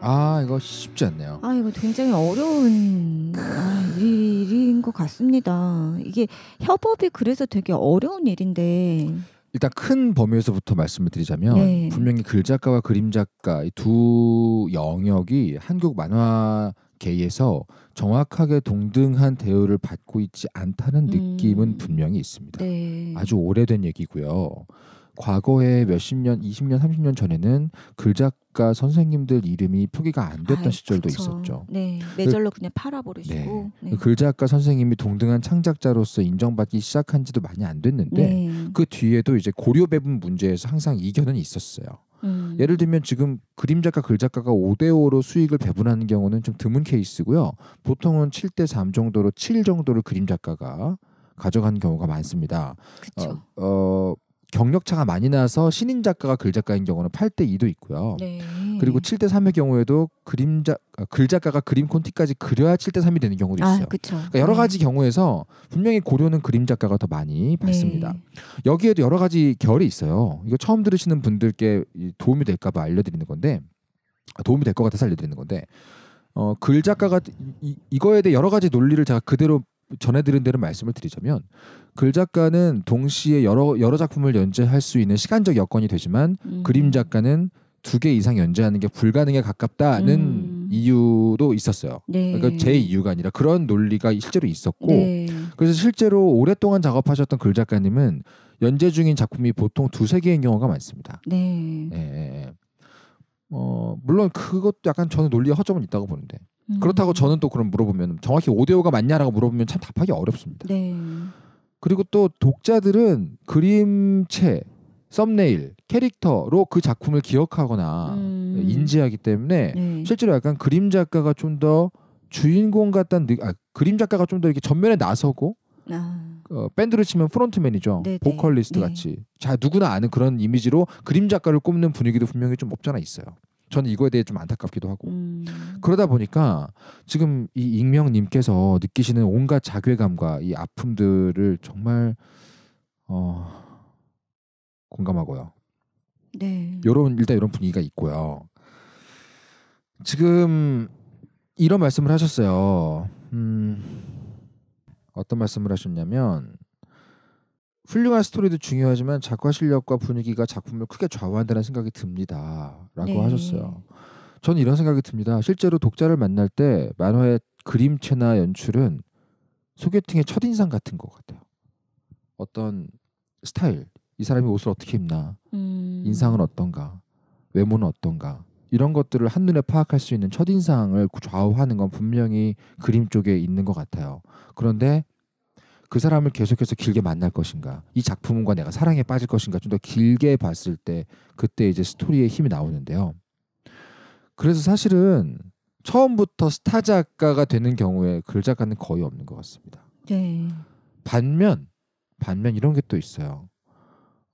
아 이거 쉽지 않네요. 아 이거 굉장히 어려운 아, 일인 것 같습니다. 이게 협업이 그래서 되게 어려운 일인데 일단 큰 범위에서부터 말씀을 드리자면 네. 분명히 글작가와 그림작가 이두 영역이 한국 만화계에서 정확하게 동등한 대우를 받고 있지 않다는 음. 느낌은 분명히 있습니다. 네. 아주 오래된 얘기고요. 과거에 몇십 년, 이십 년, 삼십 년 전에는 글작가 선생님들 이름이 표기가 안 됐던 아, 시절도 그쵸. 있었죠. 네, 그 매절로 그, 그냥 팔아버리시고 네. 네. 그 글작가 선생님이 동등한 창작자로서 인정받기 시작한지도 많이 안 됐는데 네. 그 뒤에도 이제 고려 배분 문제에서 항상 이견은 있었어요. 음. 예를 들면 지금 그림작가 글작가가 5대5로 수익을 배분하는 경우는 좀 드문 케이스고요. 보통은 7대3 정도로 7 정도를 그림작가가 가져간 경우가 많습니다. 그쵸. 어, 어 경력차가 많이 나서 신인 작가가 글 작가인 경우는 8대 2도 있고요. 네. 그리고 7대 3의 경우에도 그림자 아, 글 작가가 그림 콘티까지 그려야 7대 3이 되는 경우도 아, 있어요. 아, 그러니까 여러 네. 가지 네. 경우에서 분명히 고려는 그림 작가가 더 많이 네. 받습니다. 네. 여기에도 여러 가지 결이 있어요. 이거 처음 들으시는 분들께 도움이 될까봐 알려드리는 건데 아, 도움이 될 것 같아서 알려드리는 건데 어, 글 작가가 이, 이거에 대해 여러 가지 논리를 제가 그대로 전해드린 대로 말씀을 드리자면 글 작가는 동시에 여러 여러 작품을 연재할 수 있는 시간적 여건이 되지만 음. 그림 작가는 두 개 이상 연재하는 게 불가능에 가깝다는 음. 이유도 있었어요. 네. 그러니까 제 이유가 아니라 그런 논리가 실제로 있었고 네. 그래서 실제로 오랫동안 작업하셨던 글 작가님은 연재 중인 작품이 보통 두 세 개인 경우가 많습니다. 네. 네. 어, 물론 그것도 약간 저는 논리의 허점은 있다고 보는데. 음. 그렇다고 저는 또 그럼 물어보면 정확히 오대오가 맞냐라고 물어보면 참 답하기 어렵습니다. 네. 그리고 또 독자들은 그림체, 썸네일, 캐릭터로 그 작품을 기억하거나 음. 인지하기 때문에 네. 실제로 약간 그림 작가가 좀 더 주인공 같다는 느... 아, 그림 작가가 좀 더 이렇게 전면에 나서고 아. 어, 밴드를 치면 프론트맨이죠. 네네. 네. 보컬리스트 네. 같이. 네. 자 누구나 아는 그런 이미지로 그림 작가를 꼽는 분위기도 분명히 좀 없잖아 있어요. 저는 이거에 대해 좀 안타깝기도 하고 음. 그러다 보니까 지금 이 익명님께서 느끼시는 온갖 자괴감과 이 아픔들을 정말 어 공감하고요. 네. 요런 일단 이런 분위기가 있고요. 지금 이런 말씀을 하셨어요. 음, 어떤 말씀을 하셨냐면 훌륭한 스토리도 중요하지만 작화 실력과 분위기가 작품을 크게 좌우한다는 생각이 듭니다라고 네. 하셨어요. 저는 이런 생각이 듭니다. 실제로 독자를 만날 때 만화의 그림체나 연출은 소개팅의 첫인상 같은 것 같아요. 어떤 스타일, 이 사람이 옷을 어떻게 입나, 음. 인상은 어떤가, 외모는 어떤가 이런 것들을 한눈에 파악할 수 있는 첫인상을 좌우하는 건 분명히 그림 쪽에 있는 것 같아요. 그런데 그 사람을 계속해서 길게 만날 것인가 이 작품과 내가 사랑에 빠질 것인가 좀 더 길게 봤을 때 그때 이제 스토리의 힘이 나오는데요. 그래서 사실은 처음부터 스타 작가가 되는 경우에 글 작가는 거의 없는 것 같습니다. 네. 반면 반면 이런 게 또 있어요.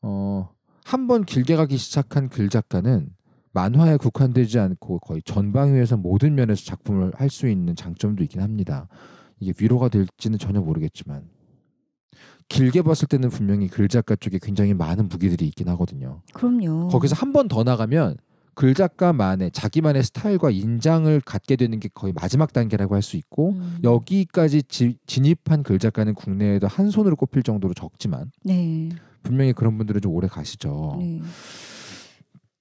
어, 한번 길게 가기 시작한 글 작가는 만화에 국한되지 않고 거의 전방위에서 모든 면에서 작품을 할 수 있는 장점도 있긴 합니다. 이게 위로가 될지는 전혀 모르겠지만 길게 봤을 때는 분명히 글작가 쪽에 굉장히 많은 무기들이 있긴 하거든요. 그럼요. 거기서 한 번 더 나가면 글작가만의 자기만의 스타일과 인장을 갖게 되는 게 거의 마지막 단계라고 할 수 있고 음. 여기까지 지, 진입한 글작가는 국내에도 한 손으로 꼽힐 정도로 적지만 네. 분명히 그런 분들은 좀 오래 가시죠. 네.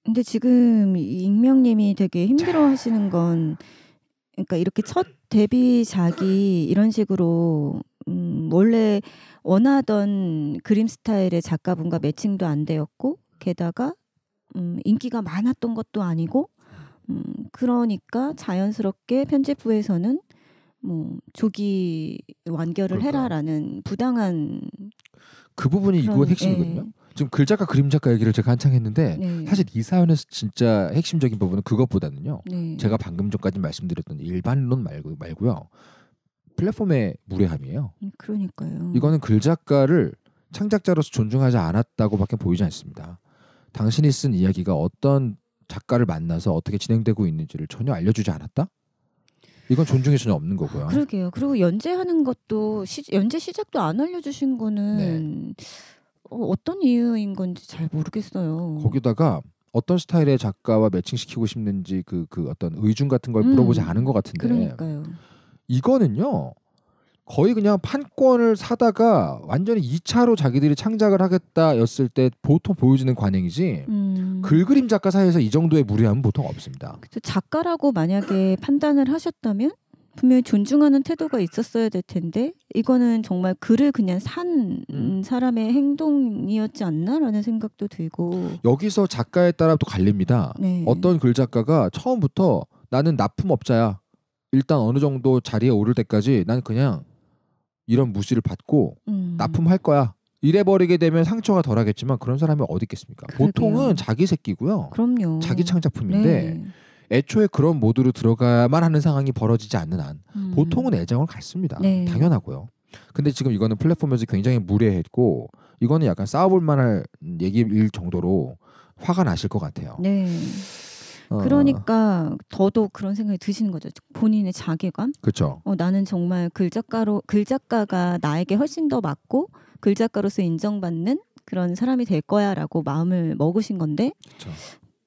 근데 지금 익명님이 되게 힘들어 하시는 건 그러니까 이렇게 첫 데뷔작이 이런 식으로 음 원래 원하던 그림 스타일의 작가분과 매칭도 안 되었고 게다가 음, 인기가 많았던 것도 아니고 음, 그러니까 자연스럽게 편집부에서는 뭐 조기 완결을 그럴까? 해라라는 부당한 그 부분이 이거 핵심이거든요. 예. 지금 글작가 그림작가 얘기를 제가 한창 했는데 네. 사실 이 사연에서 진짜 핵심적인 부분은 그것보다는요. 네. 제가 방금 전까지 말씀드렸던 일반론 말고 말고요. 플랫폼의 무례함이에요. 음, 그러니까요. 이거는 글 작가를 창작자로서 존중하지 않았다고밖에 보이지 않습니다. 당신이 쓴 이야기가 어떤 작가를 만나서 어떻게 진행되고 있는지를 전혀 알려주지 않았다? 이건 존중이 전혀 없는 거고요. 아, 그러게요. 그리고 연재하는 것도 시, 연재 시작도 안 알려주신 거는 네. 어, 떤 이유인 건지 잘 모르겠어요. 거기다가 어떤 스타일의 작가와 매칭시키고 싶는지 그, 그 어떤 의중 같은 걸 음, 물어보지 않은 것 같은데. 그러니까요. 이거는요. 거의 그냥 판권을 사다가 완전히 2차로 자기들이 창작을 하겠다였을 때 보통 보여지는 관행이지 음. 글그림 작가 사이에서 이 정도의 무리함은 보통 없습니다. 그쵸, 작가라고 만약에 판단을 하셨다면 분명히 존중하는 태도가 있었어야 될 텐데 이거는 정말 글을 그냥 산 음. 사람의 행동이었지 않나라는 생각도 들고 여기서 작가에 따라 또 갈립니다. 네. 어떤 글 작가가 처음부터 나는 납품업자야 일단 어느 정도 자리에 오를 때까지 난 그냥 이런 무시를 받고 음. 납품할 거야. 이래버리게 되면 상처가 덜하겠지만 그런 사람이 어디 있겠습니까? 그러게요. 보통은 자기 새끼고요. 그럼요. 자기 창작품인데 네. 애초에 그런 모드로 들어가만 야 하는 상황이 벌어지지 않는 한 음. 보통은 애정을 갖습니다. 네. 당연하고요. 근데 지금 이거는 플랫폼에서 굉장히 무례했고 이거는 약간 싸워볼 만한 얘기일 정도로 화가 나실 것 같아요. 네. 어. 그러니까 더더욱 그런 생각이 드시는 거죠. 본인의 자괴감. 그렇죠. 어, 나는 정말 글작가로 글작가가 나에게 훨씬 더 맞고 글작가로서 인정받는 그런 사람이 될 거야라고 마음을 먹으신 건데. 그쵸.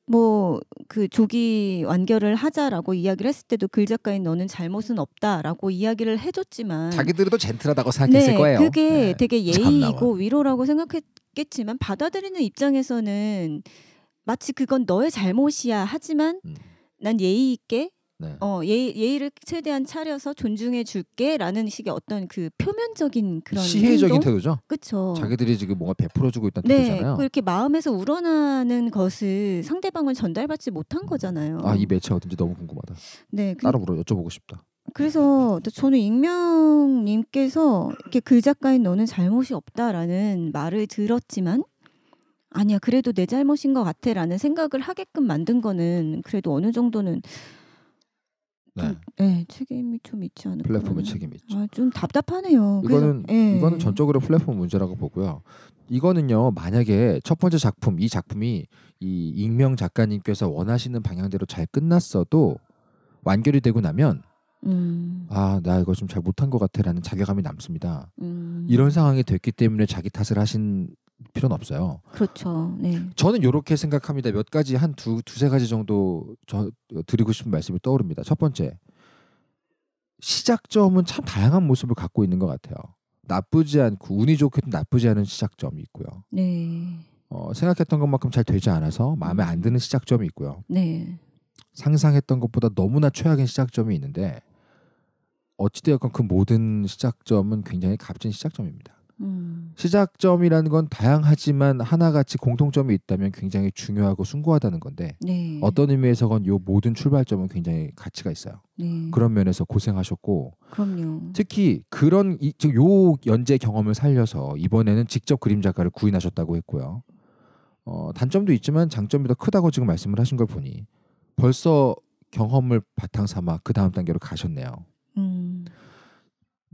뭐그 조기 완결을 하자라고 이야기를 했을 때도 글 작가인 너는 잘못은 없다라고 이야기를 해줬지만 자기들이 젠틀하다고 생각했을 네, 거예요. 그게 네. 되게 예의이고 위로라고 생각했겠지만 받아들이는 입장에서는 마치 그건 너의 잘못이야 하지만 음. 난 예의 있게 네. 어 예의, 예의를 최대한 차려서 존중해 줄게라는 식의 어떤 그 표면적인 그런 시혜적인 행동? 태도죠. 그렇죠. 자기들이 지금 뭔가 베풀어주고 있다는 네, 그 태도잖아요. 그렇게 마음에서 우러나는 것을 상대방은 전달받지 못한 거잖아요. 아이 매체 어딘지 너무 궁금하다. 네, 그, 따로 물어 여쭤보고 싶다. 그래서 저는 익명님께서 이렇게 그 작가인 너는 잘못이 없다라는 말을 들었지만 아니야 그래도 내 잘못인 것 같아라는 생각을 하게끔 만든 거는 그래도 어느 정도는 네. 네. 책임이 좀 있지 않을까. 플랫폼의 책임이 있죠. 아, 좀 답답하네요. 이거는 그래서, 예. 이거는 전적으로 플랫폼 문제라고 보고요. 이거는요 만약에 첫 번째 작품 이 작품이 이 익명 작가님께서 원하시는 방향대로 잘 끝났어도 완결이 되고 나면 음. 아나 이거 좀 잘 못한 것 같아라는 자괴감이 남습니다. 음. 이런 상황이 됐기 때문에 자기 탓을 하신 필요는 없어요. 그렇죠. 네. 저는 이렇게 생각합니다. 몇 가지 한 두 두세 가지 정도 저 드리고 싶은 말씀이 떠오릅니다. 첫 번째. 시작점은 참 다양한 모습을 갖고 있는 것 같아요. 나쁘지 않고 운이 좋게도 나쁘지 않은 시작점이 있고요. 네. 어, 생각했던 것만큼 잘 되지 않아서 마음에 안 드는 시작점이 있고요. 네. 상상했던 것보다 너무나 최악의 시작점이 있는데 어찌되었건 그 모든 시작점은 굉장히 값진 시작점입니다. 음. 시작점이라는 건 다양하지만 하나같이 공통점이 있다면 굉장히 중요하고 숭고하다는 건데 네. 어떤 의미에서건 요 모든 출발점은 굉장히 가치가 있어요. 네. 그런 면에서 고생하셨고 그럼요. 특히 그런 이, 즉 요 연재 경험을 살려서 이번에는 직접 그림 작가를 구인하셨다고 했고요. 어, 단점도 있지만 장점이 더 크다고 지금 말씀을 하신 걸 보니 벌써 경험을 바탕 삼아 그 다음 단계로 가셨네요. 음.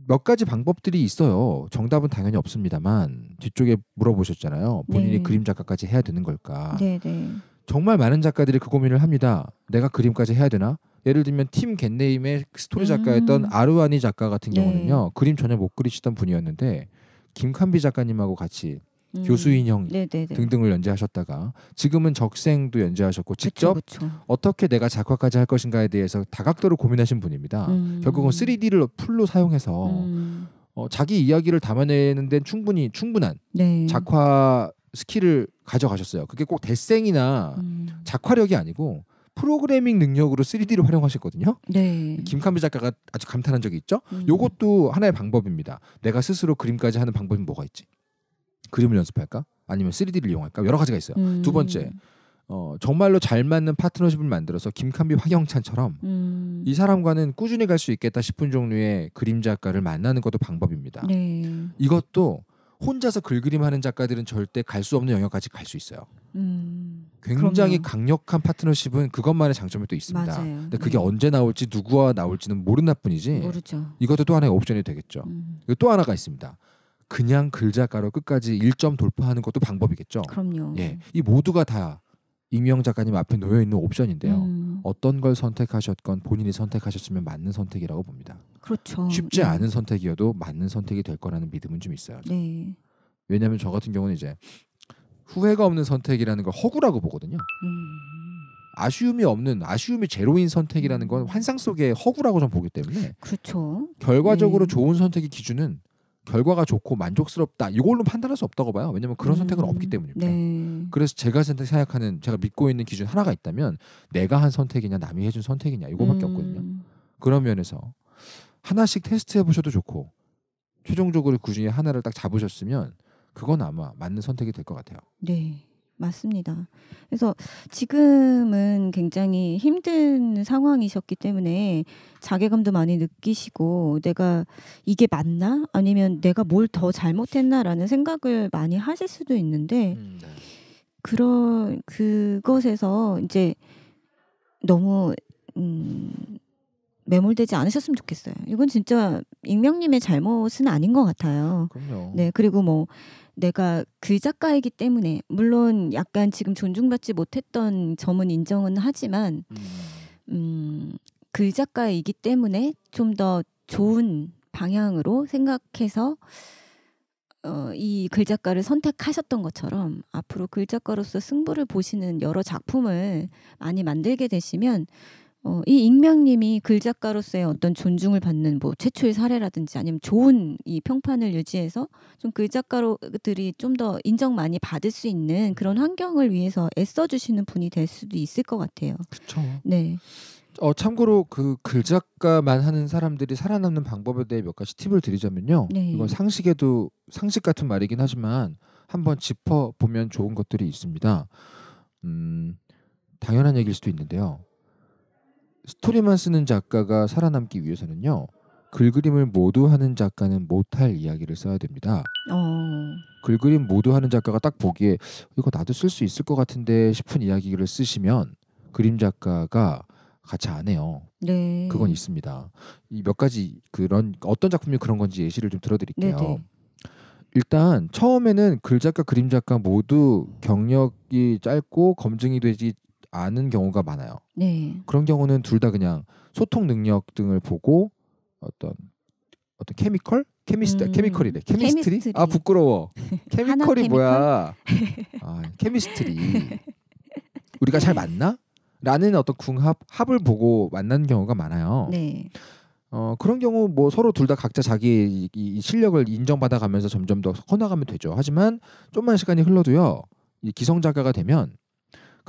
몇 가지 방법들이 있어요. 정답은 당연히 없습니다만 뒤쪽에 물어보셨잖아요. 본인이 네. 그림 작가까지 해야 되는 걸까? 네, 네. 정말 많은 작가들이 그 고민을 합니다. 내가 그림까지 해야 되나? 예를 들면 팀 겟네임의 스토리 작가였던 음. 아루아니 작가 같은 네. 경우는요. 그림 전혀 못 그리시던 분이었는데 김칸비 작가님하고 같이 음. 교수 인형 네네네. 등등을 연재하셨다가 지금은 적생도 연재하셨고 직접 그쵸, 그쵸. 어떻게 내가 작화까지 할 것인가에 대해서 다각도로 고민하신 분입니다. 음. 결국은 3D를 풀로 사용해서 음. 어, 자기 이야기를 담아내는 데는 충분히 충분한 네. 작화 스킬을 가져가셨어요. 그게 꼭 대생이나 음. 작화력이 아니고 프로그래밍 능력으로 3D를 활용하셨거든요. 네. 김캄비 작가가 아주 감탄한 적이 있죠. 음. 요것도 하나의 방법입니다. 내가 스스로 그림까지 하는 방법이 뭐가 있지? 그림을 연습할까? 아니면 3D를 이용할까? 여러 가지가 있어요. 음. 두 번째, 어, 정말로 잘 맞는 파트너십을 만들어서 김칸비 화경찬처럼 음. 이 사람과는 꾸준히 갈 수 있겠다 싶은 종류의 그림 작가를 만나는 것도 방법입니다. 네. 이것도 혼자서 글그림하는 작가들은 절대 갈 수 없는 영역까지 갈 수 있어요. 음. 굉장히 그럼요. 강력한 파트너십은 그것만의 장점이 또 있습니다. 맞아요. 근데 그게 네. 언제 나올지 누구와 나올지는 모른나 뿐이지. 모르죠. 이것도 또 하나의 옵션이 되겠죠. 음. 또 하나가 있습니다. 그냥 글작가로 끝까지 일점 돌파하는 것도 방법이겠죠. 그럼요. 예, 이 모두가 다 익명 작가님 앞에 놓여 있는 옵션인데요. 음. 어떤 걸 선택하셨건 본인이 선택하셨으면 맞는 선택이라고 봅니다. 그렇죠. 쉽지 네. 않은 선택이어도 맞는 선택이 될 거라는 믿음은 좀 있어요. 네. 왜냐하면 저 같은 경우는 이제 후회가 없는 선택이라는 걸 허구라고 보거든요. 음. 아쉬움이 없는 아쉬움이 제로인 선택이라는 건 음. 환상 속의 허구라고 저 보기 때문에 그렇죠. 결과적으로 네. 좋은 선택의 기준은 결과가 좋고 만족스럽다 이걸로 판단할 수 없다고 봐요. 왜냐면 그런 음, 선택은 없기 때문입니다. 네. 그래서 제가 생각하는 제가 믿고 있는 기준 하나가 있다면 내가 한 선택이냐 남이 해준 선택이냐 이거밖에 음. 없거든요. 그런 면에서 하나씩 테스트해 보셔도 좋고 최종적으로 그 중에 하나를 딱 잡으셨으면 그건 아마 맞는 선택이 될 것 같아요. 네. 맞습니다. 그래서 지금은 굉장히 힘든 상황이셨기 때문에 자괴감도 많이 느끼시고 내가 이게 맞나 아니면 내가 뭘 더 잘못했나라는 생각을 많이 하실 수도 있는데 음, 네. 그런 그것에서 이제 너무 음, 매몰되지 않으셨으면 좋겠어요. 이건 진짜 익명님의 잘못은 아닌 것 같아요. 그럼요. 네 그리고 뭐 내가 그 작가이기 때문에 물론 약간 지금 존중받지 못했던 점은 인정은 하지만 음, 음 그 작가이기 때문에 좀 더 좋은 방향으로 생각해서 어, 이 글작가를 선택하셨던 것처럼 앞으로 글작가로서 승부를 보시는 여러 작품을 많이 만들게 되시면 어, 이 익명님이 글 작가로서의 어떤 존중을 받는 뭐 최초의 사례라든지 아니면 좋은 이 평판을 유지해서 좀 글 작가들이 로좀더 인정 많이 받을 수 있는 그런 환경을 위해서 애써 주시는 분이 될 수도 있을 것 같아요. 그렇죠. 네. 어, 참고로 그글 작가만 하는 사람들이 살아남는 방법에 대해 몇 가지 팁을 드리자면요. 네. 이건 상식에도 상식 같은 말이긴 하지만 한번 짚어 보면 좋은 것들이 있습니다. 음, 당연한 얘기일 수도 있는데요. 스토리만 쓰는 작가가 살아남기 위해서는요. 글그림을 모두 하는 작가는 못 할 이야기를 써야 됩니다. 어... 글그림 모두 하는 작가가 딱 보기에 이거 나도 쓸 수 있을 것 같은데 싶은 이야기를 쓰시면 그림 작가가 같이 안 해요. 네. 그건 있습니다. 이 몇 가지 그런 어떤 작품이 그런 건지 예시를 좀 들어드릴게요. 네네. 네. 일단 처음에는 글 작가, 그림 작가 모두 경력이 짧고 검증이 되지 아는 경우가 많아요. 네. 그런 경우는 둘 다 그냥 소통 능력 등을 보고 어떤 어떤 케미컬 케미스트 음. 케미컬이래 케미스트리? 케미스트리? 아 부끄러워 케미컬이 뭐야 아 케미스트리 우리가 잘 맞나 라는 어떤 궁합 합을 보고 만나는 경우가 많아요 네. 어 그런 경우 뭐 서로 둘 다 각자 자기 이, 이 실력을 인정받아 가면서 점점 더 커나가면 되죠 하지만 좀만 시간이 흘러도요 이 기성 작가가 되면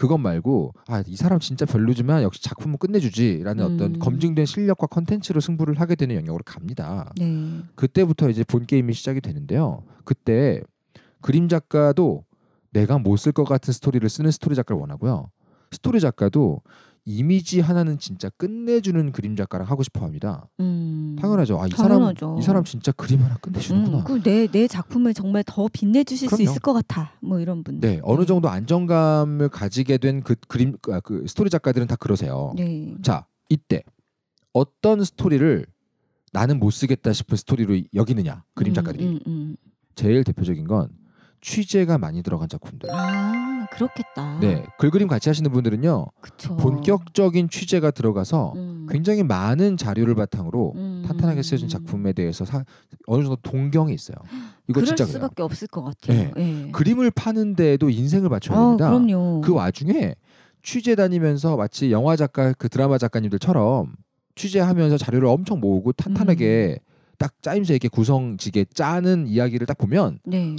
그것 말고 아 이 사람 진짜 별로지만 역시 작품은 끝내주지라는 음. 어떤 검증된 실력과 컨텐츠로 승부를 하게 되는 영역으로 갑니다. 네. 그때부터 이제 본 게임이 시작이 되는데요. 그때 그림 작가도 내가 못 쓸 것 같은 스토리를 쓰는 스토리 작가를 원하고요. 스토리 작가도 이미지 하나는 진짜 끝내주는 그림 작가를 하고 싶어 합니다. 음. 당연하죠. 아, 이 사람 이 사람 진짜 그림 하나 끝내주는구나. 음, 내내 작품을 정말 더 빛내주실 그럼요. 수 있을 것 같아. 뭐 이런 분. 네, 어느 네. 정도 안정감을 가지게 된 그 그림 아, 그 스토리 작가들은 다 그러세요. 네. 자, 이때 어떤 스토리를 나는 못 쓰겠다 싶은 스토리로 여기느냐 그림 음, 작가들이. 음, 음, 제일 대표적인 건 취재가 많이 들어간 작품들. 아 그렇겠다. 네, 글그림 같이 하시는 분들은요. 그쵸. 본격적인 취재가 들어가서 음. 굉장히 많은 자료를 바탕으로 음. 탄탄하게 쓰여진 작품에 대해서 사, 어느 정도 동경이 있어요. 이거 진짜 그 수밖에 그래요. 없을 것 같아요. 네. 네. 그림을 파는데도 인생을 바쳐야 아, 됩니다. 그럼요. 그 와중에 취재 다니면서 마치 영화 작가 그 드라마 작가님들처럼 취재하면서 자료를 엄청 모으고 탄탄하게 음. 딱 짜임새 있게 구성지게 짜는 이야기를 딱 보면 네.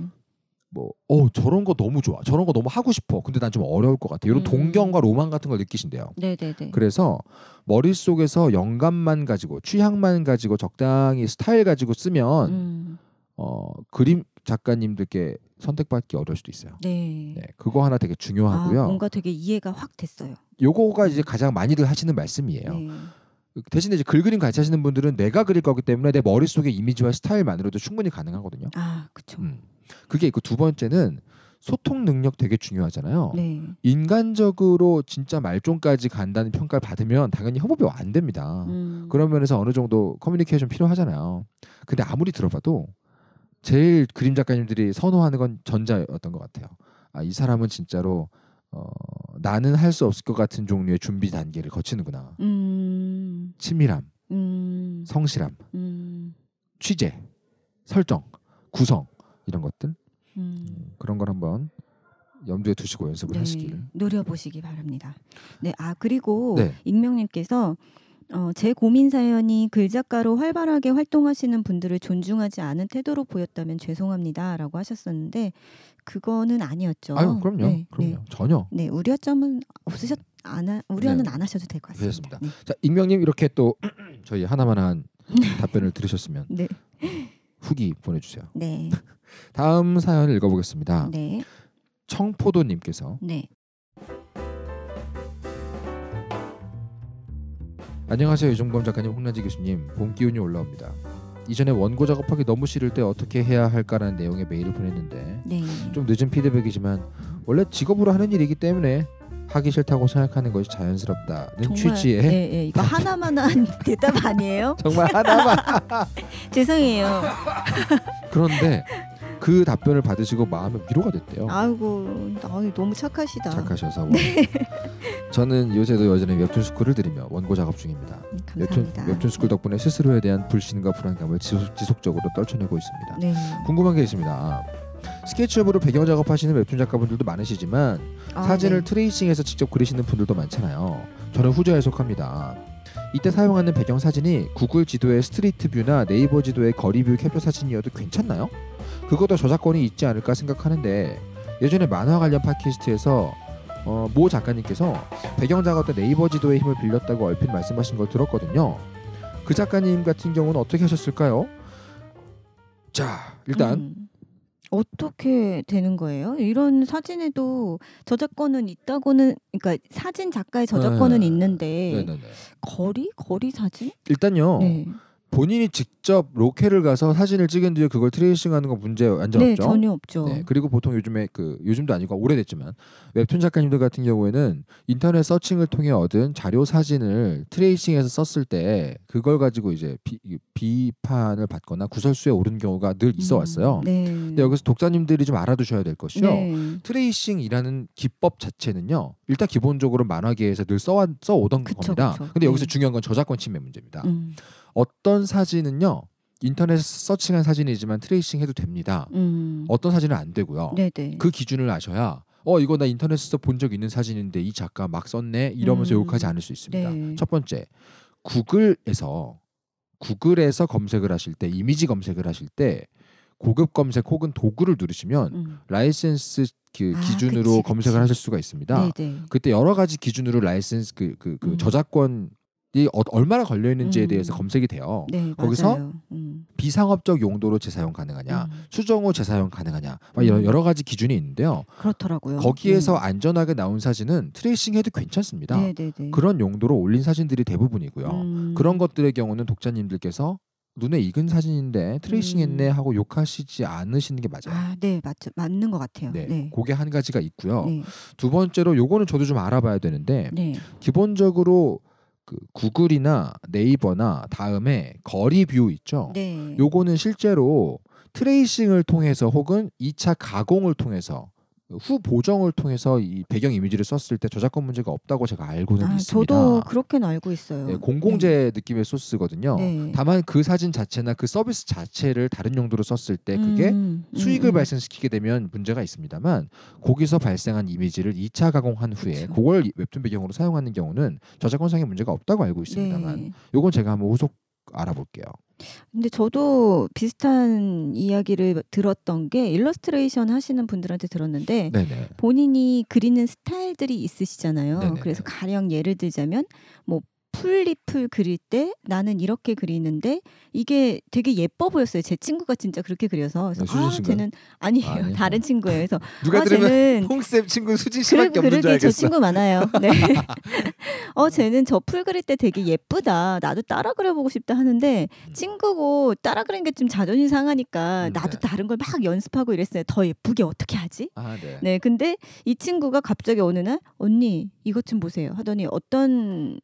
뭐, 어, 저런 거 너무 좋아. 저런 거 너무 하고 싶어. 근데 난 좀 어려울 것 같아. 이런 음. 동경과 로망 같은 걸 느끼신대요. 네네네. 그래서 머릿속에서 영감만 가지고, 취향만 가지고, 적당히 스타일 가지고 쓰면, 음. 어, 그림 작가님들께 선택받기 어려울 수도 있어요. 네. 네 그거 하나 되게 중요하고요. 아, 뭔가 되게 이해가 확 됐어요. 요거가 이제 가장 많이들 하시는 말씀이에요. 네. 대신에 이제 글그림 같이 하시는 분들은 내가 그릴 거기 때문에 내 머릿속의 이미지와 스타일만으로도 충분히 가능하거든요. 아, 그렇죠. 음. 그게 있고 두 번째는 소통 능력 되게 중요하잖아요. 네. 인간적으로 진짜 말종까지 간다는 평가를 받으면 당연히 협업이 안 됩니다. 음. 그런 면에서 어느 정도 커뮤니케이션 필요하잖아요. 근데 아무리 들어봐도 제일 그림 작가님들이 선호하는 건 전자였던 것 같아요. 아, 이 사람은 진짜로 어, 나는 할 수 없을 것 같은 종류의 준비 단계를 거치는구나. 음. 치밀함, 음. 성실함, 음. 취재, 설정, 구성 이런 것들 음. 음. 그런 걸 한번 염두에 두시고 연습을 네, 하시기를 노려보시기 바랍니다. 네, 아 그리고 네. 익명님께서 어, 제 고민 사연이 글 작가로 활발하게 활동하시는 분들을 존중하지 않은 태도로 보였다면 죄송합니다라고 하셨었는데 그거는 아니었죠. 아유, 그럼요, 네, 그럼요, 네. 전혀. 네, 우려점은 없으셨 안 하, 우려는 네. 안 하셔도 될 것 같습니다. 네. 자, 익명님 이렇게 또 저희 하나만한 답변을 들으셨으면 후기 보내주세요. 네. 다음 사연을 읽어보겠습니다. 네. 청포도님께서 네. 안녕하세요 유종범 작가님 홍란지 교수님 봄 기운이 올라옵니다. 이전에 원고 작업하기 너무 싫을 때 어떻게 해야 할까라는 내용의 메일을 보냈는데 네. 좀 늦은 피드백이지만 원래 직업으로 하는 일이기 때문에 하기 싫다고 생각하는 것이 자연스럽다는 정말, 취지의 예, 예. 이거 하나만한 대답 아니에요? 정말 하나만 죄송해요. 그런데 그 답변을 받으시고 마음에 위로가 됐대요. 아이고, 아이 너무 착하시다. 착하셔서. 네. 저는 요새도 여전히 웹툰 스쿨을 드리며 원고 작업 중입니다. 네, 감사합니다. 웹툰, 웹툰 스쿨 덕분에 스스로에 대한 불신과 불안감을 지속, 지속적으로 떨쳐내고 있습니다. 네. 궁금한 게 있습니다. 스케치업으로 배경 작업하시는 웹툰 작가분들도 많으시지만 아, 네. 사진을 네. 트레이싱해서 직접 그리시는 분들도 많잖아요. 저는 후자에 속합니다. 이때 사용하는 배경 사진이 구글 지도의 스트리트 뷰나 네이버 지도의 거리 뷰 캡처 사진이어도 괜찮나요? 그것도 저작권이 있지 않을까 생각하는데 예전에 만화 관련 팟캐스트에서 어, 모 작가님께서 배경작업어 네이버 지도의 힘을 빌렸다고 얼핏 말씀하신 걸 들었거든요. 그 작가님 같은 경우는 어떻게 하셨을까요? 자, 일단 음. 어떻게 되는 거예요? 이런 사진에도 저작권은 있다고는 그러니까 사진 작가의 저작권은 네. 있는데 네네네. 네, 네. 거리 거리 사진? 일단요. 네. 본인이 직접 로켓을 가서 사진을 찍은 뒤에 그걸 트레이싱하는 건 문제 완전 네, 없죠. 전혀 없죠. 네, 그리고 보통 요즘에 그 요즘도 아니고 오래됐지만 웹툰 작가님들 같은 경우에는 인터넷 서칭을 통해 얻은 자료 사진을 트레이싱해서 썼을 때 그걸 가지고 이제 비, 판을 받거나 구설수에 오른 경우가 늘 있어 왔어요. 음, 네. 근데 여기서 독자님들이 좀 알아두셔야 될 것이요. 네. 트레이싱이라는 기법 자체는요. 일단 기본적으로 만화계에서 늘 써와, 써오던 겁니다. 그쵸. 근데 여기서 네. 중요한 건 저작권 침해 문제입니다. 음. 어떤 사진은요 인터넷 서칭한 사진이지만 트레이싱 해도 됩니다. 음. 어떤 사진은 안 되고요. 네네. 그 기준을 아셔야 어 이거 나 인터넷에서 본 적 있는 사진인데 이 작가 막 썼네 이러면서 음. 욕하지 않을 수 있습니다. 네. 첫 번째 구글에서 구글에서 검색을 하실 때 이미지 검색을 하실 때 고급 검색 혹은 도구를 누르시면 음. 라이센스 그 아, 기준으로 그치, 검색을 하실 수가 있습니다. 네네. 그때 여러 가지 기준으로 라이센스 그, 그, 그 음. 저작권 이 어, 얼마나 걸려 있는지에 음. 대해서 검색이 돼요. 네, 거기서 음. 비상업적 용도로 재사용 가능하냐, 음. 수정 후 재사용 가능하냐, 막 여러, 음. 여러 가지 기준이 있는데요. 그렇더라고요. 거기에서 네. 안전하게 나온 사진은 트레이싱해도 괜찮습니다. 네, 네, 네, 그런 용도로 올린 사진들이 대부분이고요. 그런 것들의 경우는 독자님들께서 눈에 익은 사진인데 트레이싱했네 하고 욕하시지 않으시는 게 맞아요. 아, 네, 맞, 맞는 것 같아요. 네, 네. 그게 한 가지가 있고요. 네. 두 번째로 요거는 저도 좀 알아봐야 되는데 네. 기본적으로 그 구글이나 네이버나 다음에 거리 뷰 있죠. 네. 요거는 실제로 트레이싱을 통해서 혹은 2차 가공을 통해서 후 보정을 통해서 이 배경 이미지를 썼을 때 저작권 문제가 없다고 제가 알고는 아, 있습니다. 저도 그렇게는 알고 있어요. 네, 공공재 네. 느낌의 소스거든요. 네. 다만 그 사진 자체나 그 서비스 자체를 다른 용도로 썼을 때 그게 음, 수익을 음, 음. 발생시키게 되면 문제가 있습니다만 거기서 발생한 이미지를 2차 가공한 후에 그쵸. 그걸 웹툰 배경으로 사용하는 경우는 저작권상의 문제가 없다고 알고 있습니다만 네. 요건 제가 한번 후속 알아볼게요. 근데 저도 비슷한 이야기를 들었던 게 일러스트레이션 하시는 분들한테 들었는데 네네. 본인이 그리는 스타일들이 있으시잖아요. 네네 그래서 가령 예를 들자면 뭐 풀잎을 그릴 때 나는 이렇게 그리는데 이게 되게 예뻐 보였어요. 제 친구가 진짜 그렇게 그려서 네, 아 쟤는 아니에요 아, 아니요. 다른 친구예요. 그래서 누가 아, 쟤는 홍쌤 친구 수지 씨밖에 그러, 없는 줄 알겠어. 저 친구 많아요. 네. 어 쟤는 저 풀 그릴 때 되게 예쁘다. 나도 따라 그려보고 싶다 하는데 음. 친구고 따라 그리는 게 좀 자존심 상하니까 음, 네. 나도 다른 걸 막 연습하고 이랬어요. 더 예쁘게 어떻게 하지? 아, 네. 네. 근데 이 친구가 갑자기 어느 날 언니 이것 좀 보세요 하더니 어떤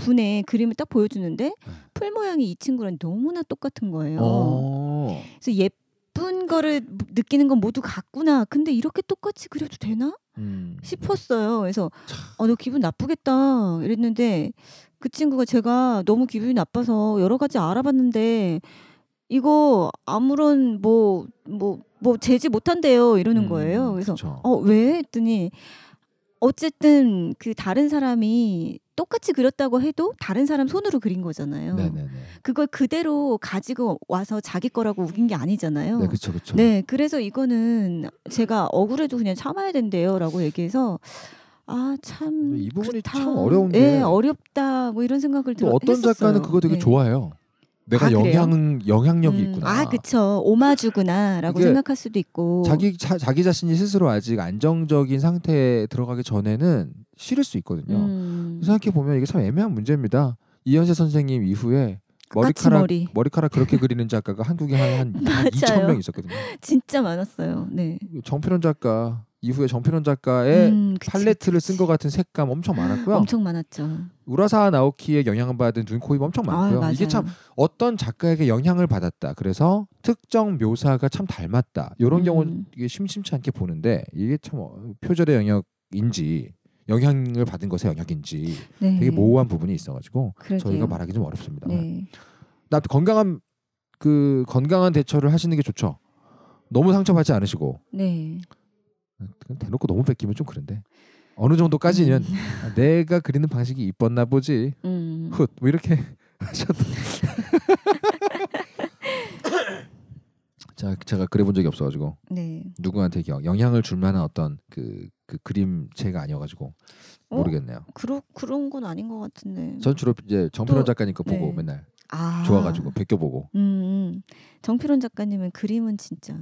분의 그림을 딱 보여주는데 네. 풀 모양이 이 친구랑 너무나 똑같은 거예요. 어. 그래서 예쁜 거를 느끼는 건 모두 같구나. 근데 이렇게 똑같이 그려도 되나? 음. 싶었어요. 그래서 어, 너 기분 나쁘겠다 이랬는데 그 친구가 제가 너무 기분이 나빠서 여러 가지 알아봤는데 이거 아무런 뭐 뭐뭐 뭐, 뭐 재지 못한대요 이러는 음, 거예요. 그래서 그쵸. 어 왜? 했더니 어쨌든 그 다른 사람이 똑같이 그렸다고 해도 다른 사람 손으로 그린 거잖아요. 네네네. 그걸 그대로 가지고 와서 자기 거라고 우긴 게 아니잖아요. 네, 그렇죠, 그렇죠. 네, 그래서 이거는 제가 억울해도 그냥 참아야 된대요라고 얘기해서 아참 이 부분이 그렇다. 참 어려운데 네, 어렵다 뭐 이런 생각을 들었어요. 어떤 했었어요. 작가는 그거 되게 네. 좋아해요. 내가 아, 영향 영향력이 음, 있구나. 아, 그쵸. 오마주구나라고 생각할 수도 있고. 자기 자, 자기 자신이 스스로 아직 안정적인 상태에 들어가기 전에는 싫을 수 있거든요. 음. 생각해 보면 이게 참 애매한 문제입니다. 이현세 선생님 이후에 머리카락 머리. 머리카락 그렇게 그리는 작가가 한국에 한, 한 2천 명 있었거든요. 진짜 많았어요. 네. 정필현 작가 이후에 정필원 작가의 음, 팔레트를 쓴 것 같은 색감 엄청 많았고요. 엄청 많았죠. 우라사 나오키의 영향을 받은 눈, 코, 입 엄청 많고요. 아, 이게 참 어떤 작가에게 영향을 받았다. 그래서 특정 묘사가 참 닮았다. 이런 음. 경우 이게 심심치 않게 보는데 이게 참 어, 표절의 영역인지 영향을 받은 것의 영역인지 네. 되게 모호한 부분이 있어가지고 그러게요. 저희가 말하기 좀 어렵습니다. 네. 나 건강한 그 건강한 대처를 하시는 게 좋죠. 너무 상처받지 않으시고. 네. 대놓고 너무 베끼면좀 그런데 어느 정도까지는 음. 내가 그리는 방식이 이뻤나 보지. 음. 훗, 뭐 이렇게 하셨던. 자, 제가 그려본 적이 없어가지고 네. 누구한테 영향을 줄 만한 어떤 그, 그 그림체가 아니어가지고 어? 모르겠네요. 그러, 그런 건 아닌 것 같은데. 전 주로 이제 정필원 작가니까 보고 네. 맨날 아. 좋아가지고 베껴보고. 음, 음. 정필원 작가님은 그림은 진짜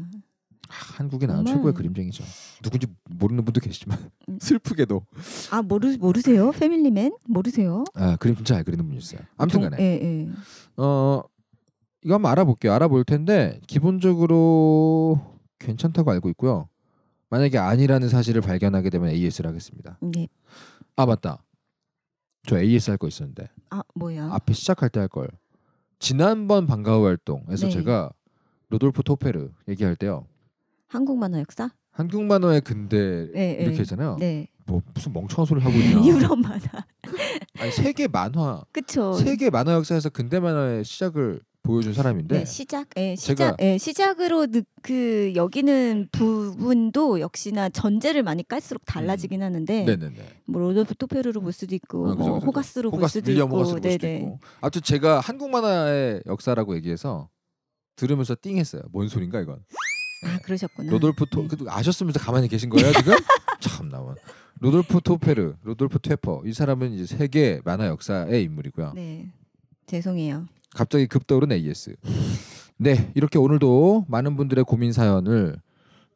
한국에 나는 최고의 그림쟁이죠. 누군지 모르는 분도 계시지만 음. 슬프게도 아 모르 모르세요? 패밀리맨 모르세요? 아 그림 진짜 잘 그리는 분이 있요 아무튼간에 예, 예. 어 이거 한번 알아볼게요. 알아볼 텐데 기본적으로 괜찮다고 알고 있고요. 만약에 아니라는 사실을 발견하게 되면 AS를 하겠습니다. 네. 아 맞다. 저 AS 할 거 있었는데. 아 뭐야? 앞에 시작할 때 할 걸. 지난번 반가워 활동에서 네. 제가 로돌프 토페르 얘기할 때요. 한국 만화 역사? 한국 만화의 근대 네, 이렇게 했잖아요. 네. 뭐 무슨 멍청한 소리를 하고 있냐. 유럽 만화. 아니 세계 만화. 그쵸. 세계 만화 역사에서 근대 만화의 시작을 보여준 사람인데. 네, 시작. 예, 시작. 예, 시작으로 그 여기는 부분도 역시나 전제를 많이 깔수록 달라지긴 음. 하는데. 네네네. 뭐 로돌프 토페르로 볼 수도 있고, 아, 뭐 호가스로 호가스, 수도 있고. 호가스 네네. 아무튼 제가 한국 만화의 역사라고 얘기해서 들으면서 띵했어요. 뭔 소린가 이건. 아 그러셨구나. 로돌프 토 네. 아셨으면서 가만히 계신 거예요 지금? 참 나만. 로돌프 토페르, 로돌프 퇴퍼 이 사람은 이제 세계 만화 역사의 인물이고요. 네, 죄송해요. 갑자기 급떠오른 AS. 네, 이렇게 오늘도 많은 분들의 고민 사연을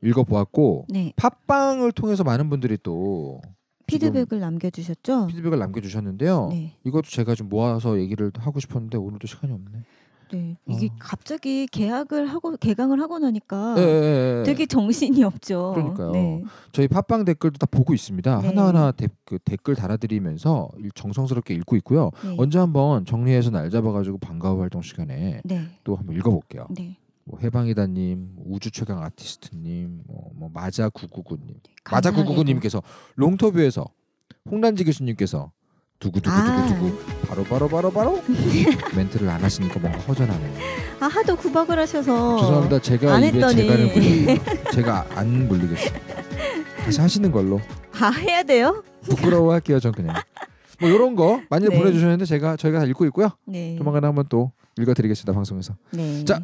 읽어보았고 네. 팟빵을 통해서 많은 분들이 또 피드백을 남겨주셨죠? 피드백을 남겨주셨는데요. 네. 이것도 제가 좀 모아서 얘기를 하고 싶었는데 오늘도 시간이 없네. 네. 이게 어. 갑자기 계약을 하고 개강을 하고 나니까 네, 네, 되게 정신이 없죠. 그러니까요. 네. 저희 팟빵 댓글도 다 보고 있습니다. 네. 하나하나 데, 그 댓글 달아드리면서 정성스럽게 읽고 있고요. 네. 언제 한번 정리해서 날 잡아가지고 반가워 활동 시간에 또 한번 읽어볼게요. 뭐 해방이다님, 우주 최강 아티스트님, 뭐, 뭐 마자 구구구님, 마자 구구구님께서 롱터뷰에서 홍란지 교수님께서 두구두구두구두구 아. 바로 바로 바로 바로 멘트를 안 하시니까 뭔가 허전하네요. 아 하도 구박을 하셔서 죄송합니다. 제가 안 입에 제가를 물리 제가 안 물리겠어요. 다시 하시는 걸로. 아 해야 돼요? 부끄러워할게요. 전 그냥 뭐 이런 거 많이 네. 보내주셨는데 제가 저희가 다 읽고 있고요. 네. 조만간 한번 또 읽어드리겠습니다 방송에서. 네. 자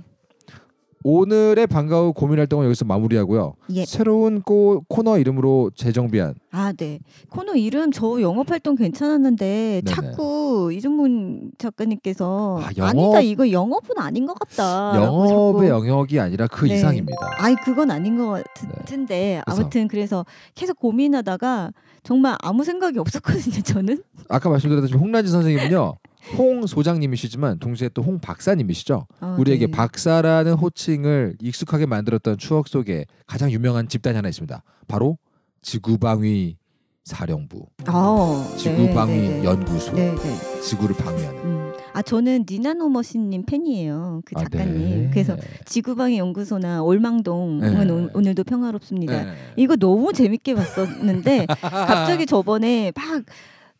오늘의 방과후 고민 활동은 여기서 마무리하고요. 예. 새로운 코, 너 이름으로 재정비한. 아, 네. 코너 이름 저 영업 활동 괜찮았는데 네네. 자꾸 이준문 작가님께서 아, 영업... 니다 이거 영업은 아닌 것 같다. 영업의 영역이 아니라 그 네. 이상입니다. 아니 그건 아닌 것 네. 같은데 네. 아무튼 그래서 계속 고민하다가 정말 아무 생각이 없었거든요. 저는. 아까 말씀드렸다시피 홍란지 선생님은요. 홍 소장님이시지만 동시에 또 홍 박사님이시죠. 아, 네. 우리에게 네. 박사라는 호칭을 익숙하게 만들었던 추억 속에 가장 유명한 집단이 하나 있습니다. 바로 지구방위 사령부, 아, 네, 지구방위 네, 네, 연구소, 네, 지구를 방위하는. 음. 아 저는 니나노머신님 팬이에요. 그 아, 작가님. 아, 그래서 지구방위 연구소나 올망동은 오, 늘도 평화롭습니다. 이거 너무 재밌게 봤었는데 갑자기 저번에 막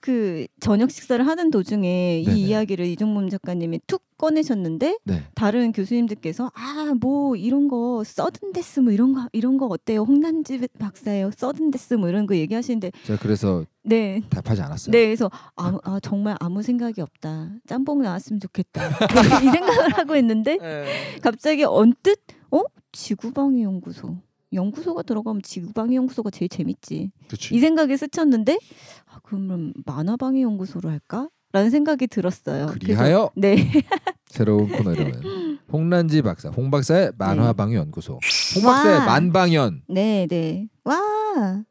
그 저녁 식사를 하는 도중에 네네. 이 이야기를 이종범 작가님이 툭 꺼내셨는데 네. 다른 교수님들께서 아뭐 이런 거 서든데스 뭐 이런 거 이런 거 어때요 홍남지 박사예요 서든데스 뭐 이런 거 얘기하시는데 제가 그래서 네 답하지 않았어요. 네 그래서 아, 아 정말 아무 생각이 없다 짬뽕 나왔으면 좋겠다 이 생각을 하고 있는데 네. 갑자기 언뜻 어 지구방위 연구소 연구소가 들어가면 지구방위 연구소가 제일 재밌지. 그치. 이 생각에 스쳤는데 아, 그럼 만화방위 연구소로 할까? 라는 생각이 들었어요. 그리하여 네. 새로운 코너 이름은 홍란지 박사, 홍 박사의 네. 만화방위 연구소, 홍 박사의 와. 만방연. 네, 네. 와.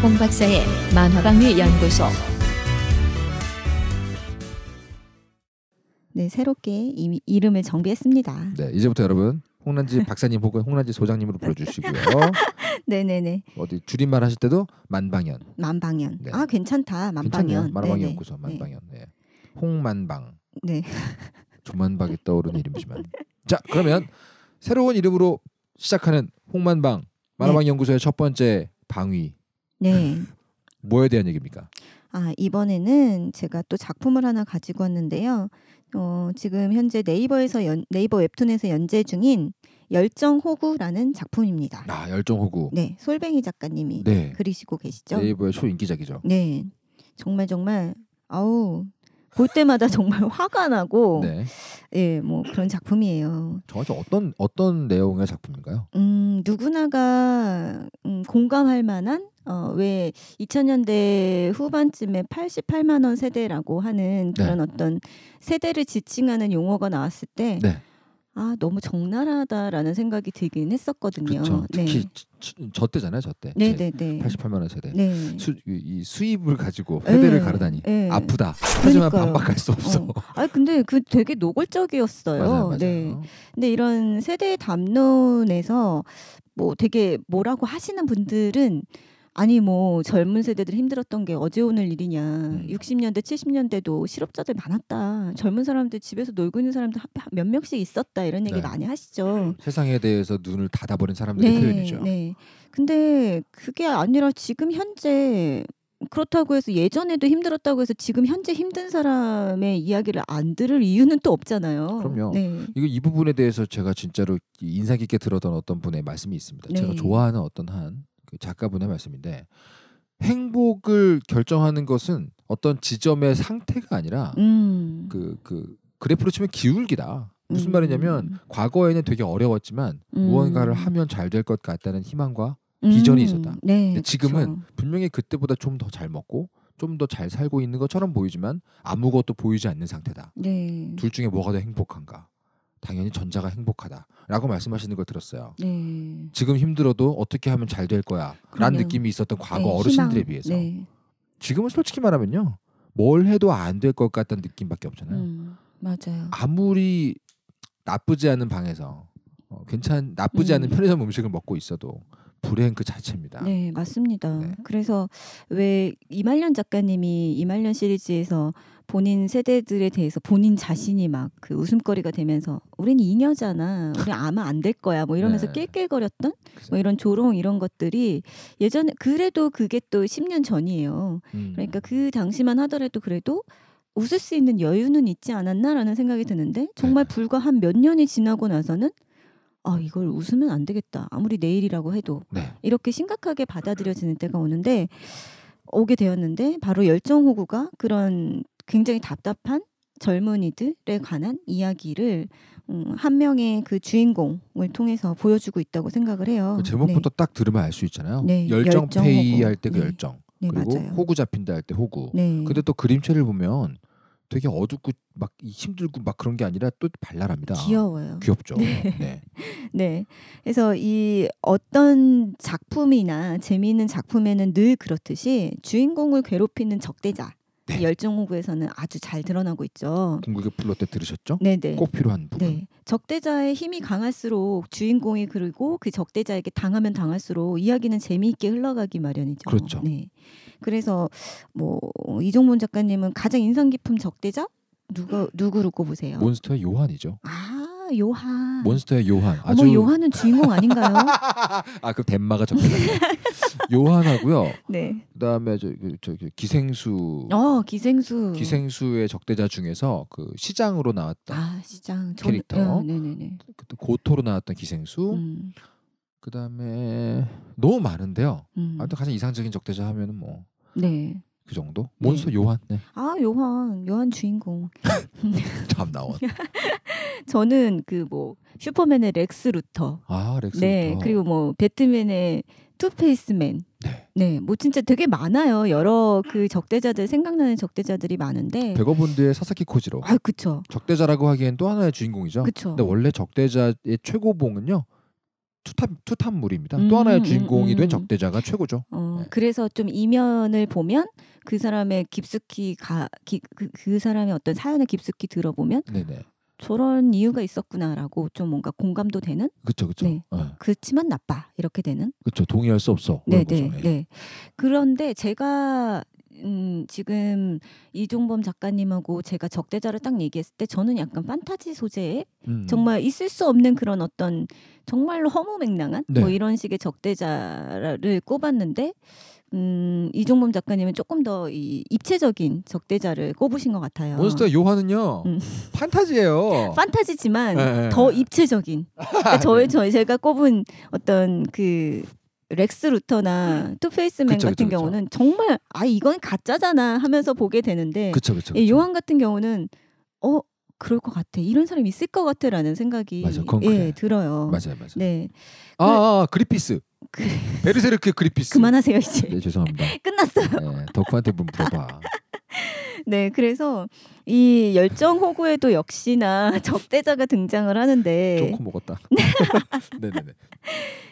홍 박사의 만화방위 연구소. 네, 새롭게 이, 이름을 정비했습니다. 네, 이제부터 여러분 홍란지 박사님 혹은 홍란지 소장님으로 불러주시고요. 네네네. 뭐 어디 줄임말 하실 때도 만방연. 만방연. 네. 아 괜찮다. 만방연. 만방이 없서 네. 만방연. 네. 홍만방. 네. 조만박이 떠오르는 이름이지만. 자 그러면 새로운 이름으로 시작하는 홍만방 만화방 네. 연구소의 첫 번째 방위. 네. 뭐에 대한 얘기입니까? 아 이번에는 제가 또 작품을 하나 가지고 왔는데요. 어, 지금 현재 네이버에서 연, 네이버 웹툰에서 연재 중인 열정호구라는 작품입니다. 아, 열정호구. 네, 솔뱅이 작가님이 네. 그리시고 계시죠. 네이버의 초인기작이죠. 네, 정말 정말 아우 볼 때마다 정말 화가 나고 네. 예, 뭐 그런 작품이에요. 정확히 어떤 어떤 내용의 작품인가요? 음, 누구나가 음, 공감할 만한 어, 왜 2000년대 후반쯤에 88만 원 세대라고 하는 네. 그런 네. 어떤 세대를 지칭하는 용어가 나왔을 때 네. 아 너무 적나라하다라는 생각이 들긴 했었거든요. 그쵸. 특히 네. 저 때잖아요, 저 때. 네네네. 88만 원 세대. 네. 수, 이 수입을 가지고 네. 회대를 네. 가르다니 네. 아프다. 하지만 그러니까요. 반박할 수 어. 없어. 어. 아 근데 그 되게 노골적이었어요. 맞아요, 네. 맞아요. 네. 근데 이런 세대 담론에서 뭐 되게 뭐라고 하시는 분들은 아니 뭐 젊은 세대들 힘들었던 게 어제 오늘 일이냐. 음. 60년대 70년대도 실업자들 많았다. 젊은 사람들 집에서 놀고 있는 사람들 몇 명씩 있었다 이런 얘기 네. 많이 하시죠. 세상에 대해서 눈을 닫아버린 사람들의 네, 표현이죠. 네. 근데 그게 아니라 지금 현재 그렇다고 해서 예전에도 힘들었다고 해서 지금 현재 힘든 사람의 이야기를 안 들을 이유는 또 없잖아요. 그럼요. 네. 이거 이 부분에 대해서 제가 진짜로 인상 깊게 들었던 어떤 분의 말씀이 있습니다. 네. 제가 좋아하는 어떤 한그 작가분의 말씀인데 행복을 결정하는 것은 어떤 지점의 상태가 아니라 그그 음. 그, 그 그래프로 치면 기울기다. 무슨 음. 말이냐면 과거에는 되게 어려웠지만 음. 무언가를 하면 잘 될 것 같다는 희망과 음. 비전이 있었다. 네, 지금은 그렇 분명히 그때보다 좀 더 잘 먹고 좀 더 잘 살고 있는 것처럼 보이지만 아무것도 보이지 않는 상태다. 네. 둘 중에 뭐가 더 행복한가? 당연히 전자가 행복하다라고 말씀하시는 걸 들었어요. 네. 지금 힘들어도 어떻게 하면 잘 될 거야라는 느낌이 있었던 과거 네, 어르신들에 비해서 네. 지금은 솔직히 말하면요 뭘 해도 안 될 것 같다는 느낌밖에 없잖아요. 음, 맞아요. 아무리 나쁘지 않은 방에서 어, 괜찮 나쁘지 음. 않은 편의점 음식을 먹고 있어도 불행 그 자체입니다. 네, 맞습니다. 네. 그래서 왜 이말년 작가님이 이말년 시리즈에서 본인 세대들에 대해서 본인 자신이 막 그 웃음거리가 되면서 우린 이녀잖아. 우리 아마 안 될 거야. 뭐 이러면서 네. 낄낄거렸던 뭐 이런 조롱 이런 것들이 예전에 그래도 그게 또 10년 전이에요. 음. 그러니까 그 당시만 하더라도 그래도 웃을 수 있는 여유는 있지 않았나라는 생각이 드는데 정말 네. 불과 한 몇 년이 지나고 나서는 아 이걸 웃으면 안 되겠다 아무리 내일이라고 해도 네. 이렇게 심각하게 받아들여지는 때가 오는데 오게 되었는데 바로 열정 호구가 그런 굉장히 답답한 젊은이들에 관한 이야기를 음, 한 명의 그 주인공을 통해서 보여주고 있다고 생각을 해요. 그 제목부터 네. 딱 들으면 알 수 있잖아요. 네. 열정, 열정 페이 할때그 네. 열정. 네, 그리고 맞아요. 호구 잡힌다 할 때 호구. 네. 근데 또 그림체를 보면 되게 어둡고 막 힘들고 막 그런 게 아니라 또 발랄합니다. 귀여워요. 귀엽죠. 네. 네. 네. 그래서 이 어떤 작품이나 재미있는 작품에는 늘 그렇듯이 주인공을 괴롭히는 적대자 네. 열정 호구에서는 아주 잘 드러나고 있죠. 궁극의 플롯 때 들으셨죠? 네네. 네. 꼭 필요한 부분. 네. 적대자의 힘이 강할수록 주인공이 그리고 그 적대자에게 당하면 당할수록 이야기는 재미있게 흘러가기 마련이죠. 그렇죠. 네. 그래서 뭐 어, 이종문 작가님은 가장 인상 깊은 적대자 누구 누구를 꼽으세요? 몬스터의 요한이죠. 아 요한. 몬스터의 요한. 아주 어머, 요한은 주인공 아닌가요? 아 그럼 덴마가 적대자. 요한하고요. 네. 그다음에 저, 그, 저, 저 그 기생수. 어 기생수. 기생수의 적대자 중에서 그 시장으로 나왔던. 아 시장 캐릭터. 전, 어, 네네네. 그 고토로 나왔던 기생수. 음. 그다음에 너무 많은데요. 음. 아무튼 가장 이상적인 적대자 하면은 뭐. 네. 그 정도? 몬스터 네. 요한. 네. 아 요한 요한 주인공. 참 나온. 저는 그 뭐 슈퍼맨의 렉스 루터. 아 렉스 네, 루터. 그리고 뭐 배트맨의 투페이스맨. 네. 네, 뭐 진짜 되게 많아요. 여러 그 적대자들 생각나는 적대자들이 많은데. 백어본드의 사사키 코지로. 아, 그쵸. 적대자라고 하기엔 또 하나의 주인공이죠. 그쵸. 근데 원래 적대자의 최고봉은요. 투탑 투탄물입니다. 음, 또 하나의 음, 음, 주인공이 음, 된 적대자가 최고죠. 어, 네. 그래서 좀 이면을 보면 그 사람의 깊숙이 가, 그, 그 사람의 어떤 사연을 깊숙이 들어보면 네네. 저런 이유가 있었구나라고 좀 뭔가 공감도 되는. 그렇죠, 그렇죠. 네. 네. 그렇지만 나빠 이렇게 되는. 그렇죠, 동의할 수 없어. 네, 네, 네. 그런데 제가 음, 지금 이종범 작가님하고 제가 적대자를 딱 얘기했을 때 저는 약간 판타지 소재에 음. 정말 있을 수 없는 그런 어떤 정말로 허무맹랑한 네. 뭐 이런 식의 적대자를 꼽았는데 음, 이종범 작가님은 조금 더이 입체적인 적대자를 꼽으신 것 같아요. 몬스터 요한은요 음. 판타지예요. 판타지지만 네. 더 입체적인. 그러니까 저의 저희 제가 꼽은 어떤 그 렉스 루터나 음. 투페이스맨 같은 그쵸, 경우는 그쵸. 정말 아 이건 가짜잖아 하면서 보게 되는데 그쵸, 그쵸, 예, 요한 같은 경우는 어 그럴 것 같아 이런 사람 이 있을 것 같아라는 생각이 맞아, 예 그래. 들어요. 맞아요, 맞아요. 네. 아, 그 아, 아 그리피스. 그... 베르세르크 그리피스. 그만하세요 이제. 네 죄송합니다. 끝났어요. 네, 덕후한테 물어봐. 네, 그래서 이 열정 호구에도 역시나 적대자가 등장을 하는데 조금 먹었다. 네네네.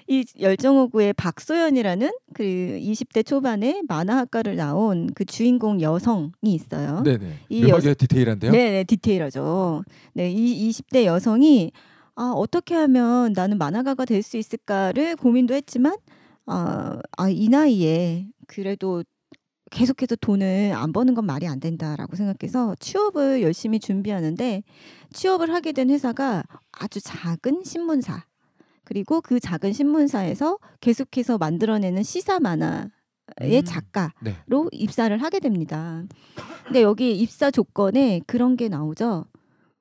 이 열정 호구의 박소연이라는 그 20대 초반에 만화학과를 나온 그 주인공 여성이 있어요. 네네. 이묘 디테일한데요. 네네, 디테일하죠. 네, 이 20대 여성이 아, 어떻게 하면 나는 만화가가 될 수 있을까를 고민도 했지만 아, 아, 이 나이에 그래도 계속해서 돈을 안 버는 건 말이 안 된다라고 생각해서 취업을 열심히 준비하는데 취업을 하게 된 회사가 아주 작은 신문사 그리고 그 작은 신문사에서 계속해서 만들어내는 시사 만화의 음. 작가로 네. 입사를 하게 됩니다. 근데 여기 입사 조건에 그런 게 나오죠.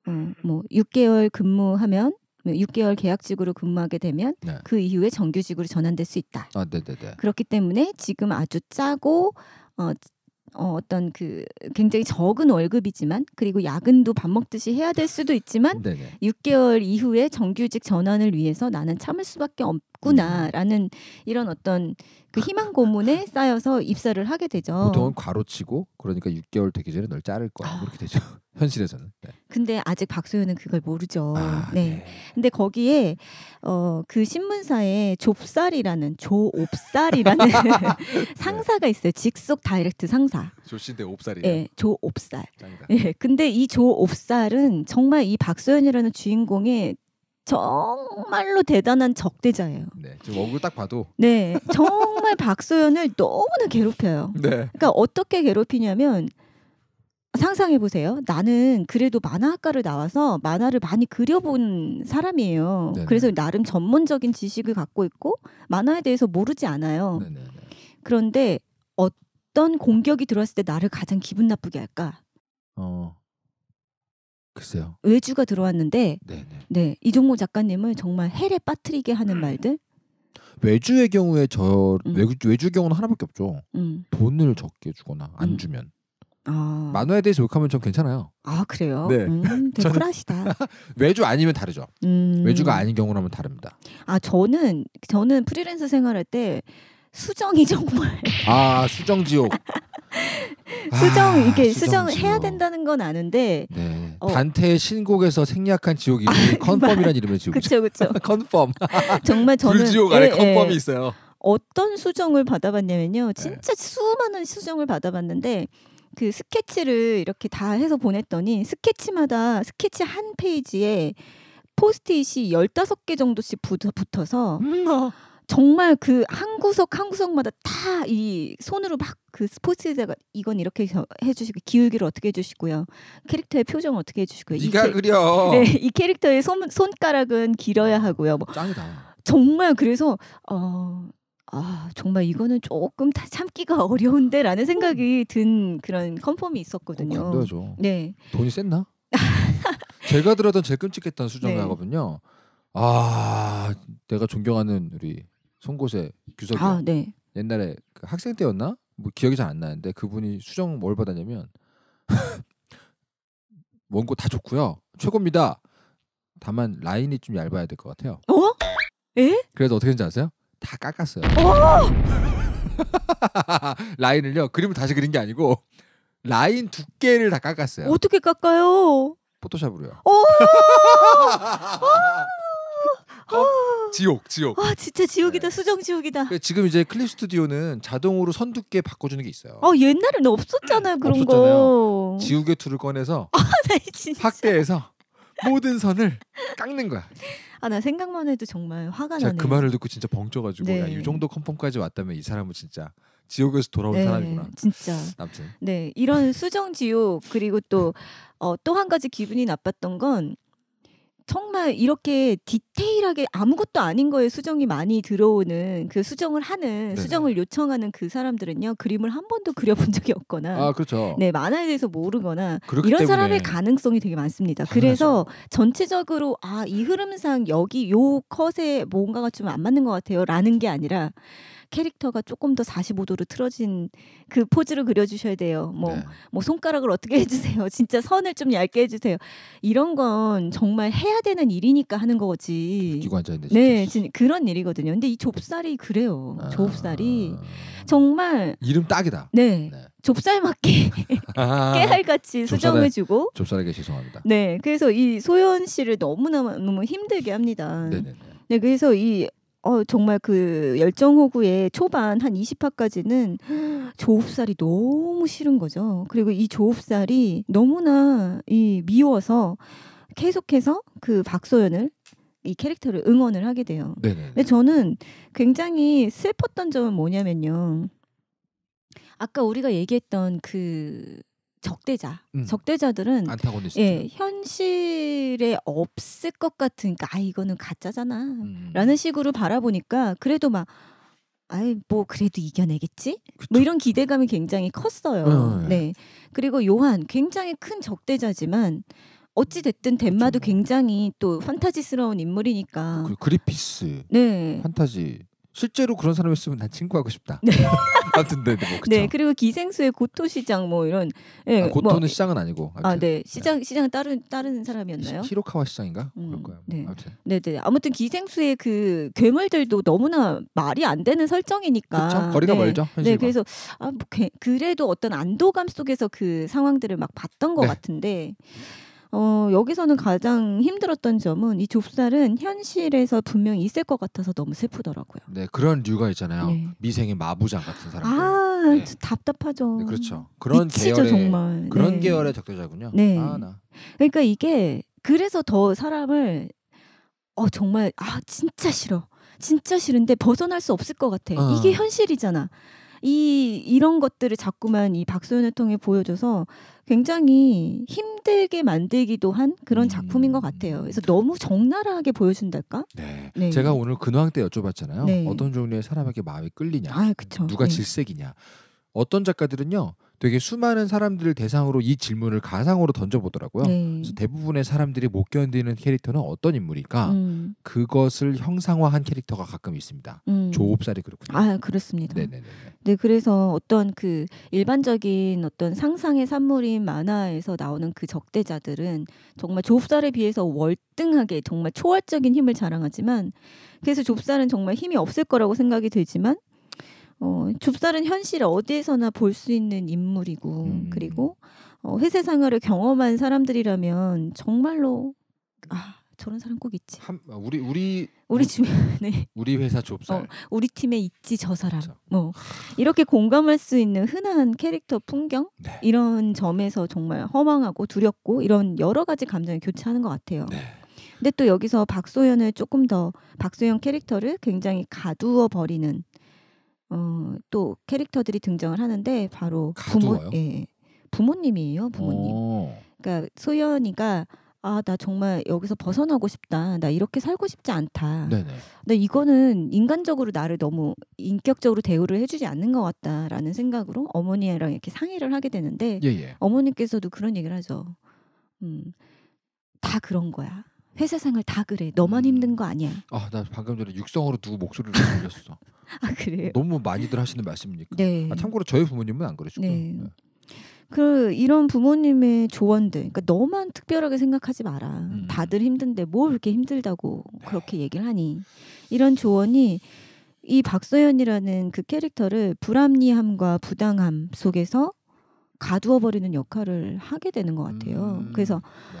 어, 뭐 6개월 근무하면 6개월 계약직으로 근무하게 되면 네. 그 이후에 정규직으로 전환될 수 있다. 아, 그렇기 때문에 지금 아주 짜고 어, 어, 어떤 그 굉장히 적은 월급이지만 그리고 야근도 밥 먹듯이 해야 될 수도 있지만 네네. 6개월 이후에 정규직 전환을 위해서 나는 참을 수밖에 없, 있구나라는 이런 어떤 그 희망 고문에 쌓여서 입사를 하게 되죠. 보통은 과로치고 그러니까 6개월 되기 전에 널 자를 거야 그렇게 뭐 되죠. 현실에서는. 네. 근데 아직 박소연은 그걸 모르죠. 아, 네. 네. 근데 거기에 어, 그 신문사에 좁쌀이라는 조옵쌀이라는 상사가 있어요. 직속 다이렉트 상사. 조씨대 옵쌀이. 네, 예, 조옵쌀. 예. 네. 근데 이 조옵쌀은 정말 이 박소연이라는 주인공의 정말로 대단한 적대자예요. 네, 지금 얼굴 딱 봐도. 네, 정말 박소연을 너무나 괴롭혀요. 네. 그러니까 어떻게 괴롭히냐면 상상해 보세요. 나는 그래도 만화학과를 나와서 만화를 많이 그려본 사람이에요. 네네. 그래서 나름 전문적인 지식을 갖고 있고 만화에 대해서 모르지 않아요. 네네. 그런데 어떤 공격이 들어왔을 때 나를 가장 기분 나쁘게 할까? 어. 글쎄요. 외주가 들어왔는데 네네. 네 이종모 작가님을 정말 해를 빠뜨리게 하는 말들. 외주의 경우에 저 음. 외주 외주 경우는 하나밖에 없죠. 음. 돈을 적게 주거나 음. 안 음. 주면. 아. 만화에 대해서 욕하면 좀 괜찮아요. 아 그래요? 네. 음, 쿨하시다. 외주 아니면 다르죠. 음. 외주가 아닌 경우라면 다릅니다. 아 저는 저는 프리랜서 생활할 때 수정이 정말. 아 수정 지옥. 수정 이게 아, 수정 해야 된다는 건 아는데 네. 어. 단테의 신곡에서 생략한 지옥 이름이 아, 컨펌이라는 이름을 지옥. 그렇죠, 그렇죠. 컨펌. 정말 저는 불지옥 그 안에 예, 예. 컨펌이 예. 있어요. 어떤 수정을 받아봤냐면요, 네. 진짜 네. 수많은 수정을 받아봤는데 그 스케치를 이렇게 다 해서 보냈더니 스케치마다 스케치 한 페이지에 포스트잇이 열다섯 개 정도씩 붙어서 음, 어. 정말 그 한 구석 한 구석마다 다 이 손으로 막 그 스포츠에다가 이건 이렇게 해주시고 기울기를 어떻게 해주시고요 캐릭터의 표정 을 어떻게 해주시고요 네가 이 캐, 그려 네, 이 캐릭터의 손, 손가락은 길어야 하고요 뭐 짱이다 정말 그래서 어. 아 정말 이거는 조금 다 참기가 어려운데라는 음. 생각이 든 그런 컨펌이 있었거든요. 어, 네. 돈이 셌나? 제가 들었던 제일 끔찍했던 수정을 네. 하거든요. 아 내가 존경하는 우리 송곳에 규석이 아, 네. 옛날에 그 학생 때였나? 뭐 기억이 잘 안 나는데 그분이 수정 뭘 받았냐면 원고 다 좋고요. 최고입니다. 다만 라인이 좀 얇아야 될 것 같아요. 어? 에? 그래서 어떻게 했는지 아세요? 다 깎았어요. 어? 라인을요. 그림을 다시 그린 게 아니고 라인 두께를 다 깎았어요. 어떻게 깎아요? 포토샵으로요. 어! 어! 어? 어, 지옥, 지옥. 와 아, 진짜 지옥이다, 네. 수정 지옥이다. 그 지금 이제 클립 스튜디오는 자동으로 선두께 바꿔주는 게 있어요. 어 옛날에는 없었잖아요 그런 없었잖아요. 거. 지옥의 툴을 꺼내서 확대해서 아, 네, 모든 선을 깎는 거야. 아나 생각만 해도 정말 화가 나네. 그 말을 듣고 진짜 벙쪄가지고 네. 야, 이 네. 정도 컨펌까지 왔다면 이 사람은 진짜 지옥에서 돌아온 네, 사람이구나. 진짜. 아무네 이런 수정 지옥 그리고 또 어, 또 한 가지 기분이 나빴던 건 정말 이렇게 디테일하게 아무것도 아닌 거에 수정이 많이 들어오는 그 수정을 하는 네네. 수정을 요청하는 그 사람들은요 그림을 한 번도 그려본 적이 없거나 아 그렇죠 네 만화에 대해서 모르거나 이런 사람의 가능성이 되게 많습니다 당연하죠. 그래서 전체적으로 아 이 흐름상 여기 요 컷에 뭔가가 좀 안 맞는 것 같아요라는 게 아니라 캐릭터가 조금 더 45도로 틀어진 그포즈를 그려주셔야 돼요. 뭐, 네. 뭐 손가락을 어떻게 해주세요. 진짜 선을 좀 얇게 해주세요. 이런 건 정말 해야 되는 일이니까 하는 거지. 네, 진짜 그런 일이거든요. 근데 이 좁쌀이 그래요. 아... 좁쌀이 정말 이름 딱이다. 네. 네. 좁쌀 맞게 깨알 같이 수정해주고 좁쌀에게 죄송합니다. 네, 그래서 이 소연 씨를 너무나 너무 힘들게 합니다. 네네네. 네, 그래서 이 어, 정말 그 열정호구의 초반 한 20화까지는 조흡살이 너무 싫은 거죠. 그리고 이 조흡살이 너무나 이 미워서 계속해서 그 박소연을 이 캐릭터를 응원을 하게 돼요. 네네. 근데 저는 굉장히 슬펐던 점은 뭐냐면요. 아까 우리가 얘기했던 그 적대자, 음. 적대자들은 안타고니스트. 예, 현실에 없을 것 같은, 그러니까 아 이거는 가짜잖아라는 음. 식으로 바라보니까 그래도 막 아이 뭐 그래도 이겨내겠지? 뭐 그쵸. 뭐 이런 기대감이 굉장히 컸어요. 네, 네. 네. 그리고 요한 굉장히 큰 적대자지만 어찌 됐든 덴마도 굉장히 또 판타지스러운 인물이니까. 그 그리피스. 네. 판타지. 실제로 그런 사람 있으면 난 친구하고 싶다. 네. 아무튼 네, 네 뭐, 네 그리고 기생수의 고토 시장 뭐 이런 네, 아, 고토는 뭐, 시장은 아니고 아네 아, 시장 네. 시장 다른 다른 사람이었나요? 시, 히로카와 시장인가 음, 그럴 거예 네. 아무튼 네네 네. 아무튼 기생수의 그 괴물들도 너무나 말이 안 되는 설정이니까 그쵸? 거리가 네. 멀죠. 네, 현실과. 네 그래서 아 뭐, 그, 그래도 어떤 안도감 속에서 그 상황들을 막 봤던 것 같은데 어, 여기서는 가장 힘들었던 점은 이 좁쌀은 현실에서 분명히 있을 것 같아서 너무 슬프더라고요. 네, 그런 류가 있잖아요. 네. 미생의 마부장 같은 사람 아, 네. 답답하죠. 네, 그렇죠. 그런 미치죠, 계열의 정말. 그런 네. 계열의 적대자군요. 네. 아, 나. 그러니까 이게 그래서 더 사람을 어 정말 아 진짜 싫어. 진짜 싫은데 벗어날 수 없을 것 같아. 어. 이게 현실이잖아. 이 이런 것들을 자꾸만 이 박소연을 통해 보여줘서 굉장히 힘들게 만들기도 한 그런 작품인 것 음. 같아요. 그래서 너무 적나라하게 보여준달까? 네. 네. 제가 오늘 근황 때 여쭤봤잖아요. 네. 어떤 종류의 사람에게 마음이 끌리냐, 아, 누가 네. 질색이냐. 어떤 작가들은요 되게 수많은 사람들을 대상으로 이 질문을 가상으로 던져보더라고요. 네. 그래서 대부분의 사람들이 못 견디는 캐릭터는 어떤 인물일까? 음. 그것을 형상화한 캐릭터가 가끔 있습니다. 음. 조옵살이 그렇군요. 아 그렇습니다. 네네네. 네 그래서 어떤 그 일반적인 어떤 상상의 산물인 만화에서 나오는 그 적대자들은 정말 조옵살에 비해서 월등하게 정말 초월적인 힘을 자랑하지만 그래서 조옵살은 정말 힘이 없을 거라고 생각이 되지만 어, 좁쌀은 현실 어디에서나 볼 수 있는 인물이고 음. 그리고 어, 회사 생활을 경험한 사람들이라면 정말로 아 저런 사람 꼭 있지. 한, 아, 우리 우리 우리 주변에 네. 우리 회사 좁쌀 어, 우리 팀에 있지 저 사람. 그렇죠. 뭐 이렇게 공감할 수 있는 흔한 캐릭터 풍경 네. 이런 점에서 정말 허망하고 두렵고 이런 여러 가지 감정이 교차하는 것 같아요. 네. 근데 또 여기서 박소연을 조금 더 박소연 캐릭터를 굉장히 가두어 버리는 어, 또 캐릭터들이 등장을 하는데 바로 부모 예, 예. 부모님이에요, 부모님. 오. 그러니까 소연이가 아, 나 정말 여기서 벗어나고 싶다. 나 이렇게 살고 싶지 않다. 네네. 근데 이거는 인간적으로 나를 너무 인격적으로 대우를 해주지 않는 것 같다라는 생각으로 어머니랑 이렇게 상의를 하게 되는데 예예. 어머님께서도 그런 얘기를 하죠. 음, 다 그런 거야. 회사생활 다 그래. 너만 음. 힘든 거 아니야. 아, 나 방금 전에 육성으로 누 목소리를 들렸어. 아, 그래요? 너무 많이들 하시는 말씀이니까. 네. 아, 참고로 저희 부모님은 안그러시고 네. 네. 그 이런 부모님의 조언들, 그러니까 너만 특별하게 생각하지 마라. 음. 다들 힘든데 뭘 그렇게 힘들다고 네. 그렇게 얘기를 하니 이런 조언이 이 박소연이라는 그 캐릭터를 불합리함과 부당함 속에서 가두어 버리는 역할을 하게 되는 것 같아요. 음. 그래서 네.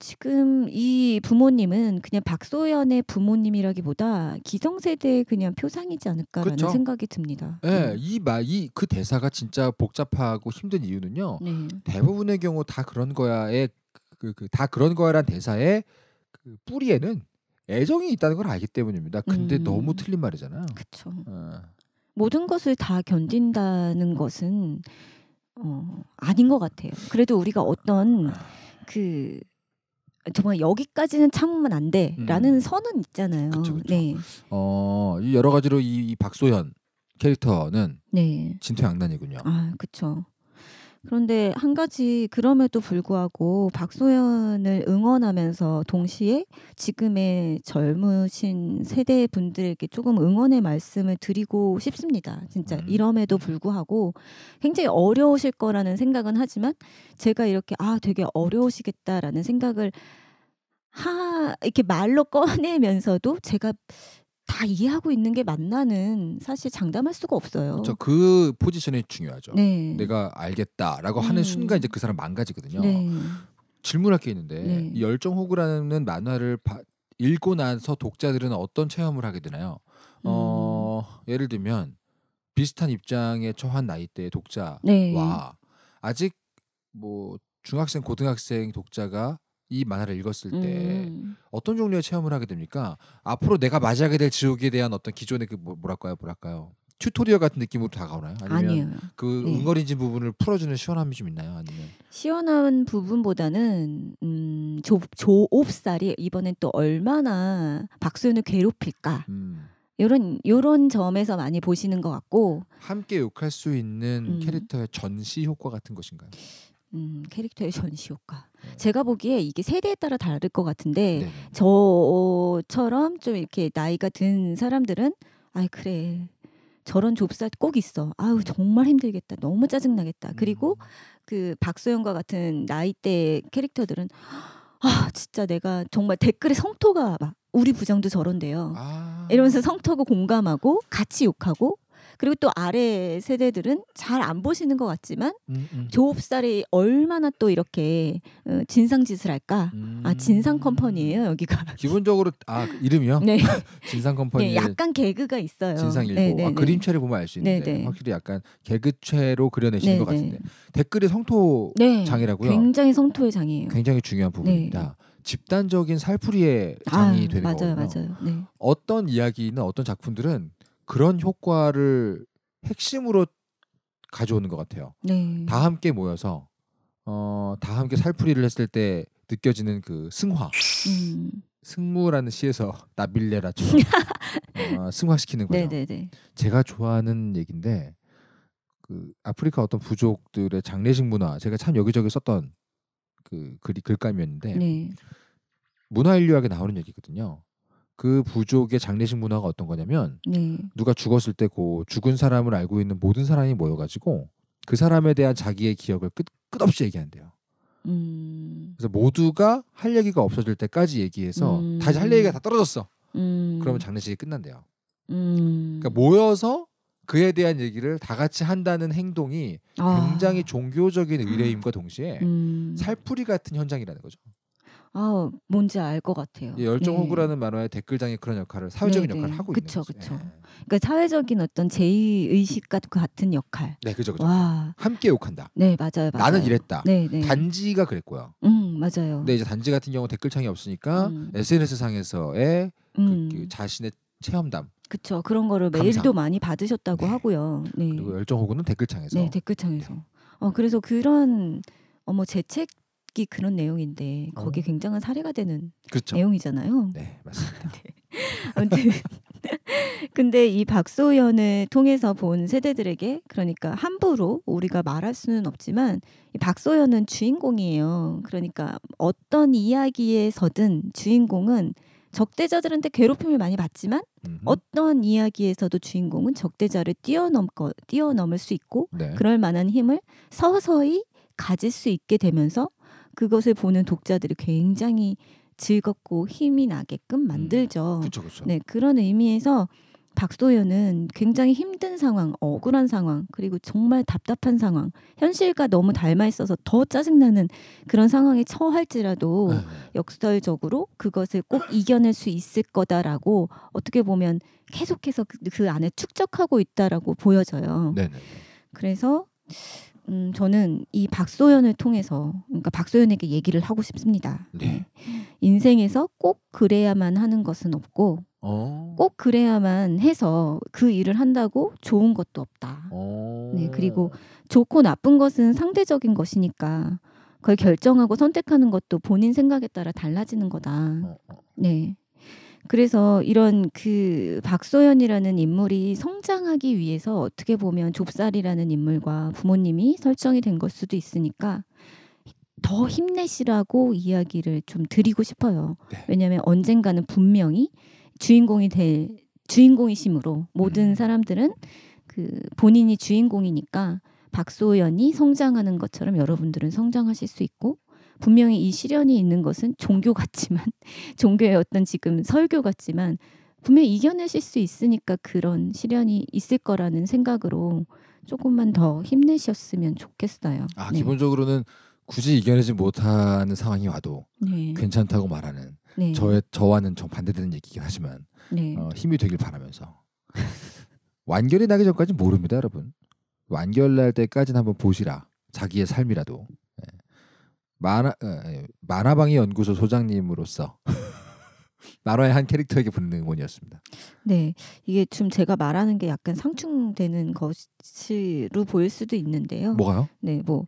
지금 이 부모님은 그냥 박소연의 부모님이라기보다 기성세대의 그냥 표상이지 않을까라는 그렇죠. 생각이 듭니다. 예, 네, 이말이 그 대사가 진짜 복잡하고 힘든 이유는요. 네. 대부분의 경우 다 그런 거야의 그, 그, 그, 다 그런 거야란 대사의 그 뿌리에는 애정이 있다는 걸 알기 때문입니다. 근데 음. 너무 틀린 말이잖아요. 그렇죠. 어. 모든 것을 다 견딘다는 것은 어, 아닌 것 같아요. 그래도 우리가 어떤 아. 그 정말 여기까지는 참으면 안 돼라는 음. 선은 있잖아요. 그쵸, 그쵸. 네. 어, 여러 가지로 이, 이 박소현 캐릭터는 네. 진퇴양난이군요. 아, 그렇죠. 그런데 한 가지 그럼에도 불구하고 박소연을 응원하면서 동시에 지금의 젊으신 세대 분들에게 조금 응원의 말씀을 드리고 싶습니다. 진짜 음. 이럼에도 불구하고 굉장히 어려우실 거라는 생각은 하지만 제가 이렇게 아 되게 어려우시겠다라는 생각을 하 이렇게 말로 꺼내면서도 제가 다 이해하고 있는 게 맞나는 사실 장담할 수가 없어요. 그렇죠. 그 포지션이 중요하죠. 네. 내가 알겠다라고 하는 음. 순간 이제 그 사람 망가지거든요. 네. 질문할 게 있는데 네. 이 열정 호구라는 만화를 바, 읽고 나서 독자들은 어떤 체험을 하게 되나요? 어, 음. 어, 예를 들면 비슷한 입장에 처한 나이대의 독자와 네. 아직 뭐 중학생 고등학생 독자가 이 만화를 읽었을 때 음. 어떤 종류의 체험을 하게 됩니까? 앞으로 내가 맞이하게 될 지옥에 대한 어떤 기존의 그 뭐, 랄까요 뭐랄까요? 튜토리얼 같은 느낌으로 다가오나요? 아니면 아니에요. 그 네. 응어리진 부분을 풀어주는 시원함이 좀 있나요? 아니면 시원한 부분보다는 음, 조, 조옵살이 이번엔 또 얼마나 박수현을 괴롭힐까? 음. 요런 요런 점에서 많이 보시는 것 같고 함께 욕할 수 있는 음. 캐릭터의 전시 효과 같은 것인가요? 음, 음. 캐릭터의 전시 효과. 제가 보기에 이게 세대에 따라 다를 것 같은데 네. 저처럼 좀 이렇게 나이가 든 사람들은 아이 그래 저런 좁쌀 꼭 있어. 아유 정말 힘들겠다. 너무 짜증 나겠다. 그리고 음. 그 박소영과 같은 나이대 캐릭터들은 아 진짜 내가 정말 댓글에 성토가 막 우리 부장도 저런데요. 아. 이러면서 성토고 공감하고 같이 욕하고 그리고 또 아래 세대들은 잘 안 보시는 것 같지만 음, 음. 조업살이 얼마나 또 이렇게 어, 아, 음. 진상 짓을 할까? 음. 아 진상 컴퍼니예요 여기가. 기본적으로 아 이름이요? 네. 진상 컴퍼니. 네, 약간 개그가 있어요. 진상 일보. 네, 네, 아, 네. 그림체를 보면 알 수 있는데 네, 확실히 약간 개그체로 그려내시는 것 같은데 댓글이 성토 장이라고요? 굉장히 성토의 장이에요. 굉장히 중요한 부분입니다. 집단적인 살풀이의 아, 장이 아, 되는 맞아요, 거거요 맞아요, 맞 어떤 이야기는 어떤 작품들은 그런 효과를 핵심으로 가져오는 것 같아요. 네. 다 함께 모여서 어, 다 함께 살풀이를 했을 때 느껴지는 그 승화. 음. 승무라는 시에서 나빌레라죠. 어, 승화시키는 거죠. 네네네. 제가 좋아하는 얘기인데 그 아프리카 어떤 부족들의 장례식 문화 제가 참 여기저기 썼던 그 글이 글감이었는데 네. 문화 인류학에 나오는 얘기거든요. 그 부족의 장례식 문화가 어떤 거냐면 네. 누가 죽었을 때그 죽은 사람을 알고 있는 모든 사람이 모여가지고 그 사람에 대한 자기의 기억을 끝 끝없이 얘기한대요. 음. 그래서 모두가 할 얘기가 없어질 때까지 얘기해서 음. 다시 할 얘기가 다 떨어졌어. 음. 그러면 장례식이 끝난대요. 음. 그러니까 모여서 그에 대한 얘기를 다 같이 한다는 행동이 아. 굉장히 종교적인 의뢰임과 동시에 음. 살풀이 같은 현장이라는 거죠. 아 뭔지 알 것 같아요. 예, 열정 네. 호구라는 네. 만화의 댓글장이 그런 역할을 사회적인 네네. 네. 역할을 하고 그쵸, 있는 거죠. 그렇죠, 그렇죠. 예. 그러니까 사회적인 어떤 제의 의식과 같은 역할. 네, 그죠, 그죠. 함께 욕한다. 네, 맞아요, 맞아요. 나는 이랬다. 네, 네. 단지가 그랬고요. 음, 맞아요. 근데 이제 단지 같은 경우 댓글창이 없으니까 음. SNS 상에서의 그, 음. 그, 그 자신의 체험담. 그렇죠. 그런 거를 감상. 메일도 많이 받으셨다고 네. 하고요. 네. 그리고 열정 호구는 댓글창에서. 네, 댓글창에서. 네. 어, 그래서 그런 어뭐 재책 이 그런 내용인데 거기에 어. 굉장한 사례가 되는 그렇죠. 내용이잖아요. 네, 맞습니다. 네. 아무튼 근데 이 박소연을 통해서 본 세대들에게 그러니까 함부로 우리가 말할 수는 없지만 이 박소연은 주인공이에요. 그러니까 어떤 이야기에서든 주인공은 적대자들한테 괴롭힘을 많이 받지만 음흠. 어떤 이야기에서도 주인공은 적대자를 뛰어넘고 뛰어넘을 수 있고 네. 그럴 만한 힘을 서서히 가질 수 있게 되면서 그것을 보는 독자들이 굉장히 즐겁고 힘이 나게끔 음, 만들죠. 음. 그쵸, 그쵸. 네, 그런 의미에서 박소연은 굉장히 힘든 상황, 억울한 상황, 그리고 정말 답답한 상황, 현실과 너무 닮아 있어서 더 짜증나는 그런 상황에 처할지라도 네. 역설적으로 그것을 꼭 이겨낼 수 있을 거다라고 어떻게 보면 계속해서 그, 그 안에 축적하고 있다라고 보여져요. 네네. 그래서 음, 저는 이 박소연을 통해서 그러니까 박소연에게 얘기를 하고 싶습니다. 네. 네. 인생에서 꼭 그래야만 하는 것은 없고 어. 꼭 그래야만 해서 그 일을 한다고 좋은 것도 없다. 어. 네, 그리고 좋고 나쁜 것은 상대적인 것이니까 그걸 결정하고 선택하는 것도 본인 생각에 따라 달라지는 거다. 어, 어. 네. 그래서 이런 그 박소연이라는 인물이 성장하기 위해서 어떻게 보면 좁쌀이라는 인물과 부모님이 설정이 된 걸 수도 있으니까 더 힘내시라고 이야기를 좀 드리고 싶어요. 네. 왜냐하면 언젠가는 분명히 주인공이 될 주인공이심으로 모든 음. 사람들은 그 본인이 주인공이니까 박소연이 성장하는 것처럼 여러분들은 성장하실 수 있고 분명히 이 시련이 있는 것은 종교 같지만 종교의 어떤 지금 설교 같지만 분명히 이겨내실 수 있으니까 그런 시련이 있을 거라는 생각으로 조금만 더 힘내셨으면 좋겠어요. 아 네. 기본적으로는 굳이 이겨내지 못하는 상황이 와도 네. 괜찮다고 말하는 네. 저의 저와는 정 반대되는 얘기긴 하지만 네. 어, 힘이 되길 바라면서 완결이 나기 전까지 모릅니다, 여러분. 완결 날 때까지는 한번 보시라 자기의 삶이라도 만화 어, 예, 만화방의 연구소 소장님으로서 만화의 한 캐릭터에게 붙는 응원이었습니다. 네, 이게 좀 제가 말하는 게 약간 상충되는 것으로 보일 수도 있는데요. 뭐가요? 네, 뭐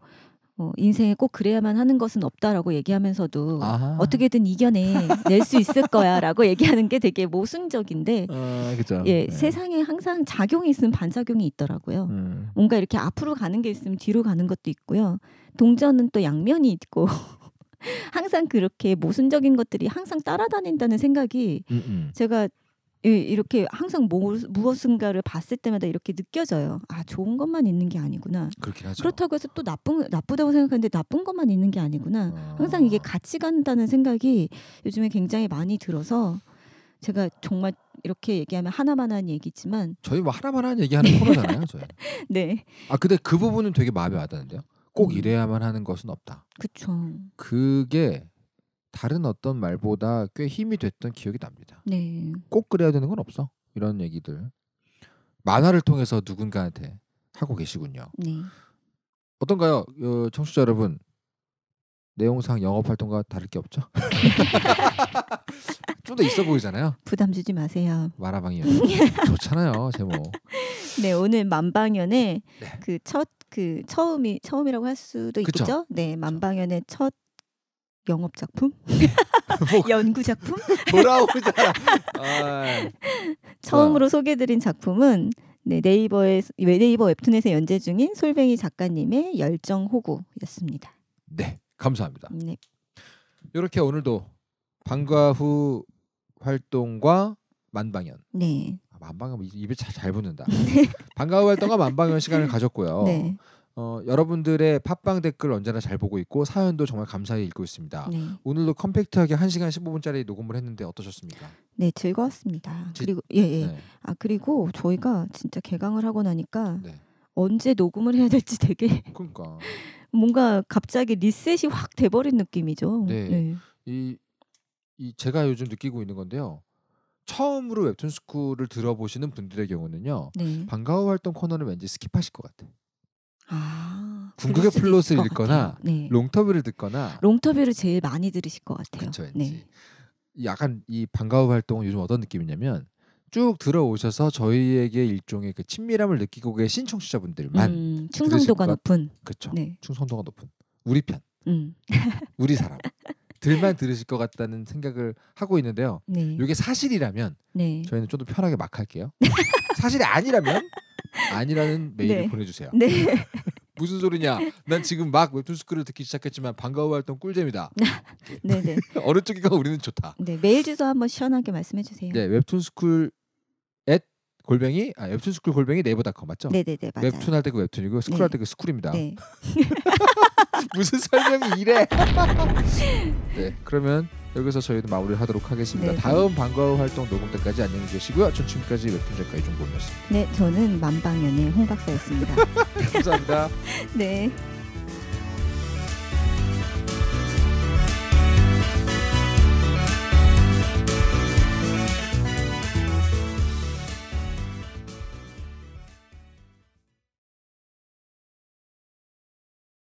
어, 인생에 꼭 그래야만 하는 것은 없다라고 얘기하면서도 아하. 어떻게든 이겨내 낼 수 있을 거야라고 얘기하는 게 되게 모순적인데 아, 예 네. 세상에 항상 작용이 있으면 반작용이 있더라고요. 음. 뭔가 이렇게 앞으로 가는 게 있으면 뒤로 가는 것도 있고요. 동전은 또 양면이 있고 항상 그렇게 모순적인 것들이 항상 따라다닌다는 생각이 음음. 제가 이렇게 항상 무엇인가를 봤을 때마다 이렇게 느껴져요. 아 좋은 것만 있는 게 아니구나. 그렇다고 해서 또 나쁜 나쁘다고 생각하는데 나쁜 것만 있는 게 아니구나. 아. 항상 이게 같이 간다는 생각이 요즘에 굉장히 많이 들어서 제가 정말 이렇게 얘기하면 하나만한 얘기지만 저희 뭐 하나만한 얘기하는 코너잖아요, 저희. 네. 아 근데 그 부분은 되게 마음에 와닿는데요. 꼭 음. 이래야만 하는 것은 없다. 그렇죠. 그게 다른 어떤 말보다 꽤 힘이 됐던 기억이 납니다. 네. 꼭 그래야 되는 건 없어. 이런 얘기들 만화를 통해서 누군가한테 하고 계시군요. 네. 어떤가요, 어, 청취자 여러분? 내용상 영업 활동과 다를 게 없죠? 좀 더 있어 보이잖아요. 부담 주지 마세요. 마라방이요. 좋잖아요, 제목. 네, 오늘 만방연의 네. 그첫 그 처음이 처음이라고 할 수도 그쵸? 있죠 네, 만방연의 첫 영업 작품? 뭐, 연구 작품? 돌아오잖아. 아, 처음으로 소개드린 작품은 네, 이버의 네이버 웹툰에서 연재 중인 솔뱅이 작가님의 열정 호구였습니다. 네, 감사합니다. 네. 이렇게 오늘도 방과 후 활동과 만방연. 네. 만방은 입에 잘, 잘 붙는다. 반가워 활동과 만방은 시간을 가졌고요. 네. 어, 여러분들의 팟빵 댓글 언제나 잘 보고 있고 사연도 정말 감사히 읽고 있습니다. 네. 오늘도 컴팩트하게 1시간 15분짜리 녹음을 했는데 어떠셨습니까? 네, 즐거웠습니다. 지, 그리고 예, 예. 네. 아, 그리고 저희가 진짜 개강을 하고 나니까 네. 언제 녹음을 해야 될지 되게 그러니까 뭔가 갑자기 리셋이 확 돼버린 느낌이죠. 네. 네. 이, 이 제가 요즘 느끼고 있는 건데요. 처음으로 웹툰 스쿨을 들어보시는 분들의 경우는요. 네. 반가워 활동 코너는 왠지 스킵하실 것 같아요. 아, 궁극의 플롯을 읽거나 네. 롱터뷰를 듣거나 롱터뷰를 제일 많이 들으실 것 같아요. 그쵸, 네. 약간 이 반가워 활동은 요즘 어떤 느낌이냐면 쭉 들어오셔서 저희에게 일종의 그 친밀함을 느끼고 계신 청취자분들만 음, 충성도가 높은 그렇죠. 네. 충성도가 높은 우리 편, 음. 우리 사람 들만 들으실 것 같다는 생각을 하고 있는데요. 네. 이게 사실이라면 네. 저희는 좀 더 편하게 막 할게요. 사실이 아니라면 아니라는 네. 메일을 네. 보내주세요. 네. 무슨 소리냐? 난 지금 막 웹툰 스쿨을 듣기 시작했지만 반가워할 땐 꿀잼이다. 네네. 네. 어느 쪽이가 우리는 좋다. 네 메일 주소 한번 시원하게 말씀해 주세요. 네 웹툰 스쿨 골뱅이 아 음. 웹툰 스쿨 골뱅이 네이버닷컴 맞죠? 네네네 맞아요. 웹툰 할때그 웹툰이고 네. 스쿨 네. 할때 그 스쿨입니다. 네. 무슨 설명이 이래? 네 그러면 여기서 저희는 마무리 하도록 하겠습니다. 네 다음 방과후 활동 녹음 때까지 안녕히 계시고요. 전 지금까지 웹툰 작가 이종범이었습니다. 네 저는 만방연의 홍 박사였습니다. 감사합니다. 네.